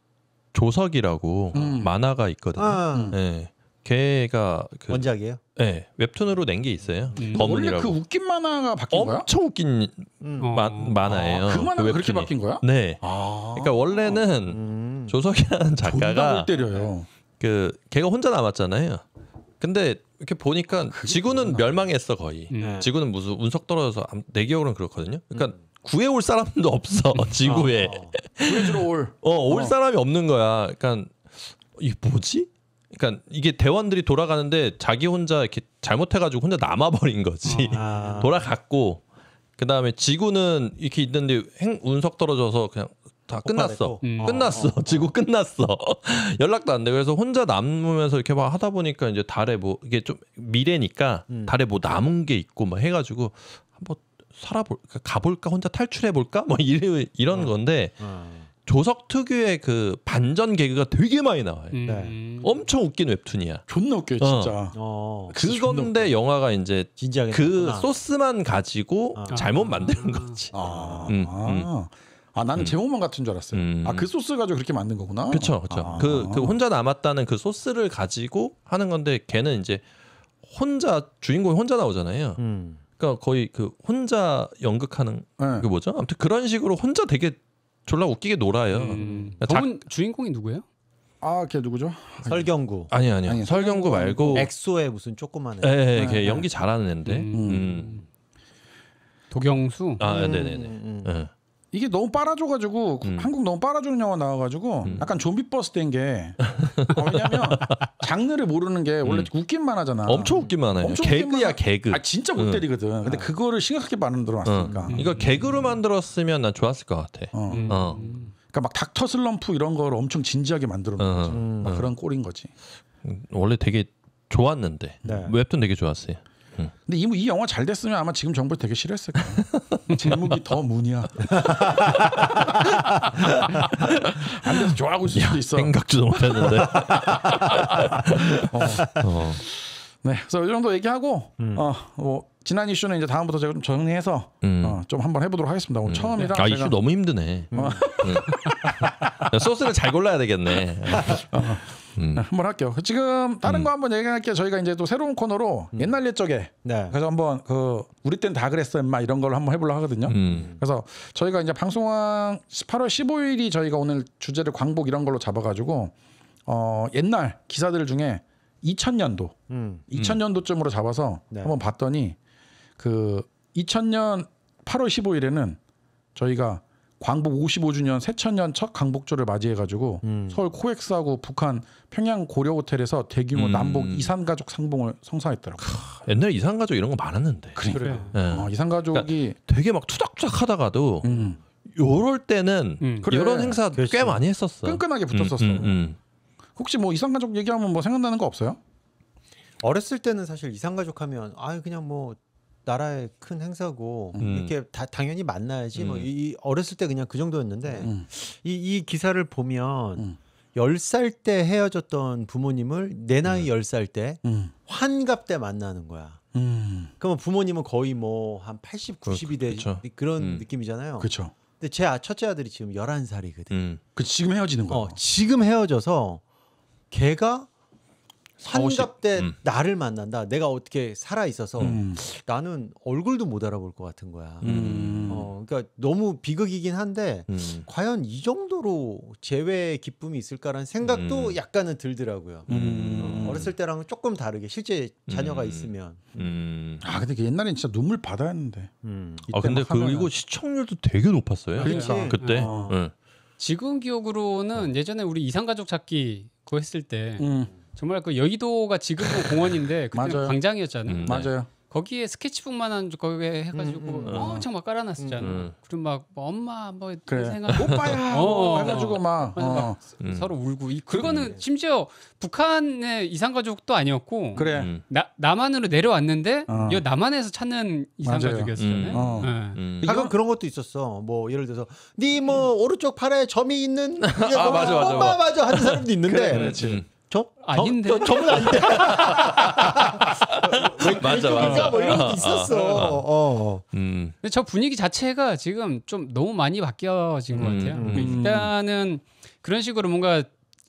Speaker 5: 조석이라고 만화가 있거든요. 아. 네. 걔가 그 원작이에요? 네 웹툰으로 낸 게 있어요. 음. 더문이라고. 그
Speaker 1: 웃긴 만화가 바뀐 거야?
Speaker 5: 엄청 웃긴 음. 마, 만화예요. 아, 그 만화 그 그렇게 바뀐 거야? 네. 아. 그러니까 원래는 음. 조석이라는 작가가 그 걔가 혼자 남았잖아요. 근데 이렇게 보니까 아, 지구는 멸망했어 거의. 음. 네. 지구는 무슨 운석 떨어져서 내 기억으로는 그렇거든요. 그러니까 음. 구해올 사람도 없어 음. 지구에. 어, 구해주러 올. 어올 어. 사람이 없는 거야. 그러니까 이게 뭐지? 그러니까 이게 대원들이 돌아가는데 자기 혼자 이렇게 잘못해가지고 혼자 남아버린 거지. 아. 돌아갔고 그 다음에 지구는 이렇게 있는데 행 운석 떨어져서 그냥 다 끝났어. 음. 끝났어. 어. 지구 끝났어. 연락도 안 돼. 그래서 혼자 남으면서 이렇게 막 하다 보니까 이제 달에 뭐 이게 좀 미래니까 음. 달에 뭐 남은 게 있고 막 해가지고 한번 살아볼 그러니까 가볼까 혼자 탈출해 볼까 뭐 이런 이런 어. 건데 어. 조석 특유의 그 반전 개그가 되게 많이 나와요.
Speaker 2: 네. 음.
Speaker 5: 엄청 웃긴 웹툰이야. 존나 웃겨 진짜.
Speaker 2: 어. 그건데
Speaker 5: 웃겨. 영화가 이제 진지하게 그 났구나. 소스만 가지고 아. 잘못 만드는 거지. 아. 음, 음. 아. 아 나는 음. 제목만 같은 줄 알았어요. 음.
Speaker 1: 아그 소스 가지고 그렇게 만든 거구나. 그렇죠,
Speaker 5: 그렇죠. 그, 그 혼자 남았다는 그 소스를 가지고 하는 건데 걔는 이제 혼자 주인공이 혼자 나오잖아요. 음. 그러니까 거의 그 혼자 연극하는 네. 그 뭐죠? 아무튼 그런 식으로 혼자 되게 졸라 웃기게 놀아요. 음. 그러니까 작-
Speaker 4: 저 주인공이 누구예요? 아 걔 누구죠? 설경구. 아니 아니 아니, 요 설경구 말고 엑소의 무슨 조그마한. 애. 예, 예,
Speaker 5: 네, 걔 네. 연기 잘하는 애인데. 음. 음.
Speaker 1: 도경수. 아, 네, 네, 네. 네. 음, 음, 음. 예. 이게 너무 빨아줘가지고 음. 한국 너무 빨아주는 영화 나와가지고 음. 약간 좀비 버스 된게 어, 왜냐면 장르를 모르는 게 원래 음. 웃긴 만화잖아. 엄청
Speaker 5: 웃긴 만화예요. 엄청 개그야 개그. 아 진짜 못
Speaker 1: 때리거든. 음. 근데 그거를 심각하게 만들어 놨으니까. 음. 이거
Speaker 5: 개그로 음. 만들었으면 난 좋았을 것 같아. 어. 어. 그러니까 막
Speaker 1: 닥터 슬럼프 이런 걸 엄청 진지하게 만들어 놓은 어. 거지. 어. 그런 꼴인 거지. 원래 되게 좋았는데 네. 웹툰 되게 좋았어요. 음. 근데 이, 이 영화 잘 됐으면 아마 지금 정부 되게 싫어했을 거야. 제목이 더 문이야. 안 돼서 좋아하고 있을 수도 있어. 생각지도 못했는데. 어. 어. 네, 그래서 이 정도 얘기하고 음. 어뭐 지난 이슈는 이제 다음부터 제가 좀 정리해서 음. 어, 좀 한번 해보도록 하겠습니다. 오늘 음. 처음이라 아 이슈 너무 힘드네. 어. 음.
Speaker 5: 음. 소스를 잘 골라야 되겠네. 어.
Speaker 1: 음. 네, 한번 할게요. 지금 다른 음. 거 한번 얘기할게요. 저희가 이제 또 새로운 코너로 음. 옛날 옛적에 네. 그래서 한번 그 우리 땐 다 그랬어 엄마 이런 걸 한번 해보려 하거든요. 음. 그래서 저희가 이제 방송왕 18월 15일이 저희가 오늘 주제를 광복 이런 걸로 잡아가지고 어 옛날 기사들 중에 2000년도
Speaker 2: 2000년도쯤으로
Speaker 1: 음. 잡아서 네. 한번 봤더니 그 2000년 8월 15일에는 저희가 광복 55주년 새천년 첫 강복절을 맞이해가지고 음. 서울 코엑스하고 북한 평양 고려 호텔에서 대규모 음. 남북 이산가족 상봉을 성사했더라고. 요
Speaker 5: 옛날에 이산가족 이런 거 많았는데. 그러니까 그래. 예. 어, 이산가족이 그러니까 되게 막 투닥투닥 하다가도 음. 요럴 때는 음. 그래. 런 행사 그렇지.
Speaker 1: 꽤
Speaker 2: 많이 했었어. 끈끈하게 붙었었어. 음, 음,
Speaker 4: 혹시 뭐 이산가족 얘기하면 뭐 생각나는 거 없어요? 어렸을 때는 사실 이산가족 하면 아 그냥 뭐 나라의 큰 행사고 음. 이렇게 다, 당연히 만나야지 뭐 음. 뭐이 어렸을 때 그냥 그 정도였는데 음. 이, 이 기사를 보면 1 음. 0살때 헤어졌던 부모님을 내 나이 1 음. 0살때 음. 환갑 때 만나는 거야. 그러면 부모님은 거의 뭐 한 80,
Speaker 2: 90이 되죠 그런
Speaker 4: 느낌이잖아요. 그렇죠. 근데 제 아, 첫째 아들이 지금 1 1 살이거든 음. 그 지금 헤어지는 거요 어, 지금 헤어져서 걔가 환갑 때 음. 나를 만난다. 내가 어떻게 살아 있어서 음. 나는 얼굴도 못 알아볼 것 같은 거야. 음. 어, 그러니까 너무 비극이긴 한데 음. 과연 이 정도로 재회의 기쁨이 있을까라는 생각도 음. 약간은 들더라고요. 음. 어, 어렸을 때랑 조금 다르게 실제 자녀가 있으면. 아 근데 그
Speaker 1: 옛날엔 진짜 눈물 받았는데.
Speaker 2: 아 근데 그리고 시청률도 되게 높았어요. 그러니까. 그때. 어. 네.
Speaker 3: 지금 기억으로는 예전에 우리 이상가족 찾기 그거 했을 때. 정말 그 여의도가 지금은 공원인데 그때 광장이었잖아요. 음, 네. 맞아요. 거기에 스케치북만한 거기에 해가지고 음, 음. 음. 엄청 막 깔아놨었잖아. 음. 음. 그리고 막 뭐 엄마 뭐 그래. 생각 오빠야 해가지고 어. 막, 어. 막 어. 음. 서로 울고 이 그거는 심지어 북한의 이산가족도 아니었고 그래 나, 남한으로 내려왔는데 어. 이 남한에서 찾는 이산가족이었어아요 어.
Speaker 4: 네. 가끔 그런 것도 있었어. 뭐 예를 들어서 네 뭐 오른쪽
Speaker 3: 팔에 점이
Speaker 4: 있는 아, 뭐 맞아, 맞아, 엄마 맞아 하는 사람도 있는데. 그래, 저 아닌데 저, 분 아닌데 뭐, 맞아
Speaker 3: 그러니까 맞아 뭐 이런 게 어, 있었어 어, 어. 어, 음. 근데 저 분위기 자체가 지금 좀 너무 많이 바뀌어진 음, 것 같아요 음. 일단은 그런 식으로 뭔가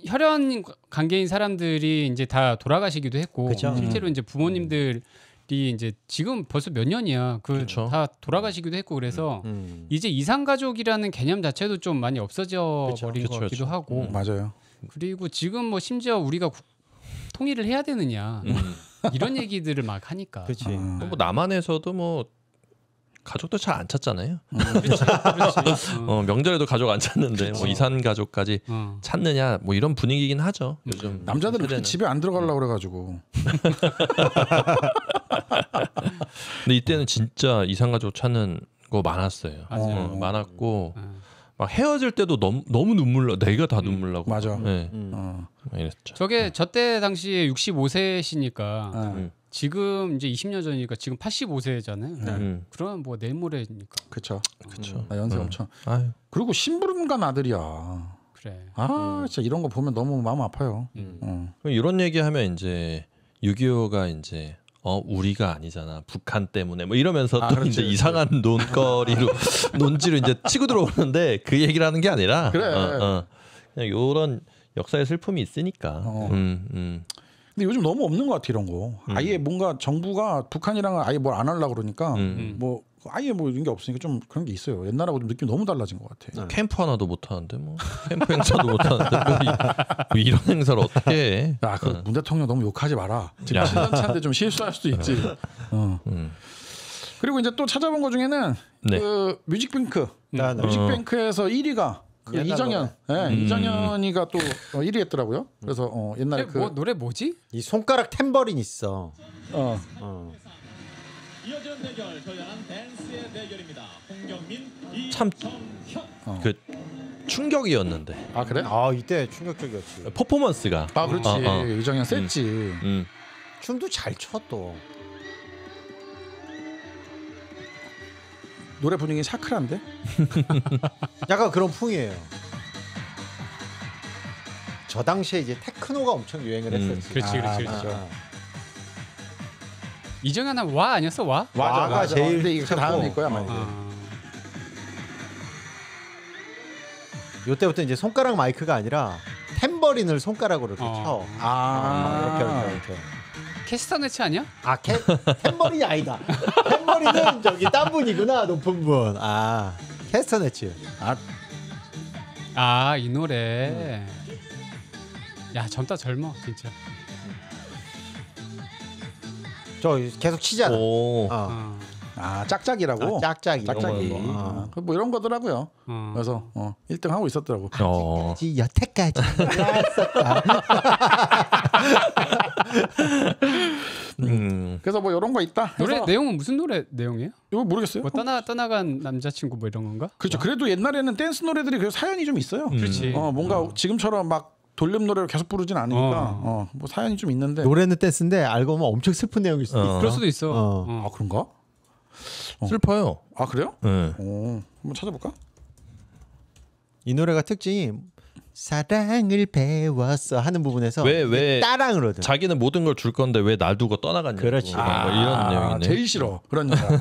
Speaker 3: 혈연 관계인 사람들이 이제 다 돌아가시기도 했고 그쵸? 음. 실제로 이제 부모님들이 이제 지금 벌써 몇 년이야 그 다 돌아가시기도 했고 그래서 음, 음. 이제 이상 가족이라는 개념 자체도 좀 많이 없어져 그쵸? 버린 그쵸, 것 같기도 하고 맞아요 그리고 지금 뭐 심지어 우리가 국, 통일을 해야 되느냐 음. 이런 얘기들을 막 하니까. 그렇지. 음. 뭐 남한에서도 뭐
Speaker 5: 가족도 잘 안 찾잖아요. 어, 어, 명절에도 가족 안 찾는데 뭐 이산 가족까지 어. 찾느냐 뭐 이런 분위기긴 하죠. 음. 요즘
Speaker 1: 남자들은 그렇 집에 안 들어가려고 그래가지고.
Speaker 5: 근데 이때는 진짜 이산 가족 찾는 거 많았어요. 어, 많았고 아. 막 헤어질 때도 너무 너무 눈물 나 내가 다 음. 눈물 나고 맞아. 네. 음. 어. 이랬죠.
Speaker 3: 저게 네. 저때 당시에 65세시니까 네. 지금 이제 20년 전이니까 지금 85세잖아요. 네. 그러면 뭐 내모레니까.
Speaker 1: 그렇죠. 그 아, 연세 엄청. 아유. 그리고 심부름간 아들이야. 그래. 아 진짜 이런 거 보면 너무 마음 아파요. 음. 어.
Speaker 5: 이런 얘기하면 이제 6.25가 이제 어 우리가 아니잖아 북한 때문에 뭐 이러면서 아, 또 그렇지, 이제 그렇지. 이상한 논거리로 논지로 이제 치고 들어오는데 그 얘기를 하는 게 아니라 그래. 어,
Speaker 1: 어. 그 요런 역사의 슬픔이 있으니까. 어. 음, 음. 근데 요즘 너무 없는 것 같아 이런 거. 음. 아예 뭔가 정부가 북한이랑은 아예 뭘 안 하려 그러니까 음, 음. 뭐 아예 뭐 이런 게 없으니까 좀 그런 게 있어요. 옛날하고 좀 느낌 너무 달라진 것 같아. 네.
Speaker 5: 캠프 하나도 못 하는데 뭐
Speaker 1: 캠프 행사도 못 하는데 뭐, 이, 뭐 런 행사를 어떻게 해? 그문 네. 대통령 너무 욕하지 마라. 지금 7년 차인데 좀 실수할 수도 있지. 네.
Speaker 2: 어. 음.
Speaker 1: 그리고 이제 또 찾아본 것 중에는 네. 그 뮤직뱅크. 아, 네. 뮤직뱅크에서 1위가 그 이정현, 네, 음. 이정현이가 또 1위 어, 했더라고요. 그래서 어, 옛날에 뭐 그 뭐, 노래 뭐지? 이 손가락
Speaker 4: 탬버린 있어. 어. 어. 이어지는 대결 저희랑 댄스의 대결입니다. 홍경민, 참. 어. 그 충격이었는데 아 그래? 아 이때 충격적이었지.
Speaker 5: 퍼포먼스가 아 그렇지 어, 어. 어.
Speaker 4: 이정현 음, 셌지.
Speaker 1: 음.
Speaker 4: 춤도 잘 췄어. 노래 분위기 샤크란데? 약간 그런 풍이에요.
Speaker 3: 저 당시에 이제 테크노가 엄청 유행을 음, 했었지. 그렇지 그렇지 아, 그렇죠. 아, 아. 이정현은 와 아니었어 와? 와가 와가 제일 아, 다음일 거야 어. 아마. 이
Speaker 4: 요때부터 이제 손가락 마이크가 아니라 탬버린을 손가락으로 이렇게 어. 쳐. 아, 이렇게 이렇게 이렇게.
Speaker 3: 캐스터네츠 아니야? 아, 캐, 탬버린이 아니다.
Speaker 4: 탬버린은 저기 딴 분이구나 높은 분. 아, 캐스터네츠. 아,
Speaker 3: 아이 노래. 야 젊다 젊어 진짜.
Speaker 1: 저 계속 치잖아. 오. 어. 어. 아 짝짝이라고. 아, 짝짝이. 짝짝이. 이뭐 아. 어. 그 이런 거더라고요. 음. 그래서 어, 1등 하고 있었더라고. 어.
Speaker 3: 아직까지 여태까지 음. 그래서 뭐 이런 거 있다. 노래 내용은 무슨 노래 내용이에요? 이거 모르겠어요. 뭐 떠나 떠나간 남자친구 뭐 이런 건가? 그렇죠. 그래도 옛날에는 댄스 노래들이 그 사연이 좀 있어요. 음. 그렇지.
Speaker 1: 음. 어 뭔가 음. 지금처럼 막 돌림 노래를 계속 부르진 않으니까 어. 어, 뭐 사연이 좀 있는데 노래는
Speaker 4: 댄스인데 알고 보면 엄청 슬픈 내용이 어. 있어. 그럴 수도 있어. 어. 음. 아 그런가? 어. 슬퍼요. 아 그래요? 네. 오, 어, 한번 찾아볼까? 이 노래가 특징이 사랑을 배웠어 하는 부분에서 왜왜따랑으로
Speaker 5: 자기는 모든 걸 줄 건데 왜날 두고 떠나갔냐 그렇지 아, 뭐 이런 아, 내용이네 제일 싫어
Speaker 1: 그런 여자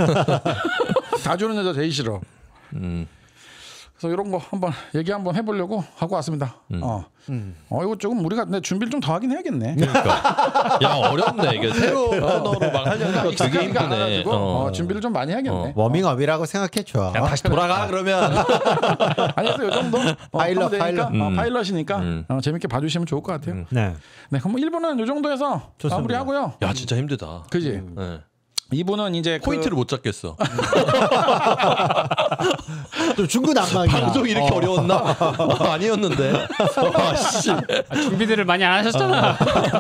Speaker 1: 다 주는 여자 제일 싫어 음. 그래서 이런 거 한번 얘기 한번 해보려고 하고 왔습니다. 음. 어. 음. 어, 이거 조금 우리가 근 준비를 좀 더 하긴 해야겠네.
Speaker 2: 그러니까. 야
Speaker 4: 어렵네 이게 새로 어. 언어로 막 하려니까 그러니까 되게 힘드네. 어. 어, 준비를 좀 많이 해야겠네. 어. 워밍업이라고 생각했죠. 야, 다시 어. 돌아가 그러면. 아니 요 정도 파일럿 파일럿 음. 파일럿이니까
Speaker 1: 음. 어, 재밌게 봐주시면 좋을 것 같아요. 음. 네. 네 그럼 뭐 1부는 요 정도에서 마무리하고요. 야
Speaker 5: 진짜 힘들다. 그지. 네. 이분은 이제 그 포인트를 그... 못 잡겠어.
Speaker 1: 또 중구 난방이야. 방송 이렇게 어. 려웠나 아니었는데. 아,
Speaker 3: 씨. 아, 준비들을 많이 안 하셨잖아.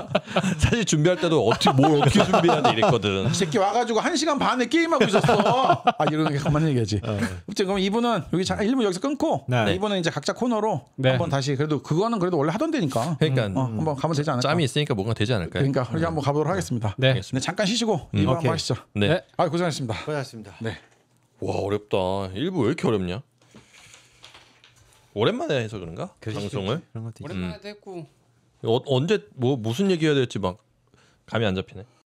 Speaker 5: 사실 준비할
Speaker 1: 때도 어떻게 뭘 어떻게 준비해야 돼 이랬거든. 아, 새끼 와가지고 한 시간 반에 게임하고 있었어. 아 이런 게 가만 얘기하지. 어. 그럼 이분은 여기 자, 1부 여기서 끊고 네. 이분은 이제 각자 코너로 네. 한번 다시 그래도 그거는 그래도 원래 하던 데니까. 그러니까 음, 어, 한번 가면 되지 않을까. 짬이 있으니까 뭔가 되지 않을까. 그러니까 그렇 음. 한번 가보도록 네. 하겠습니다. 네. 네. 잠깐 쉬시고 음. 이부 한번 하시죠. 네. 네. 아 고생하셨습니다. 고생하셨습니다. 네.
Speaker 5: 와 어렵다. 일부 왜 이렇게 어렵냐? 오랜만에 해서 그런가? 방송을 음. 오랜만에 음. 했고 어, 언제 뭐 무슨 얘기해야 될지 막 감이 안 잡히네.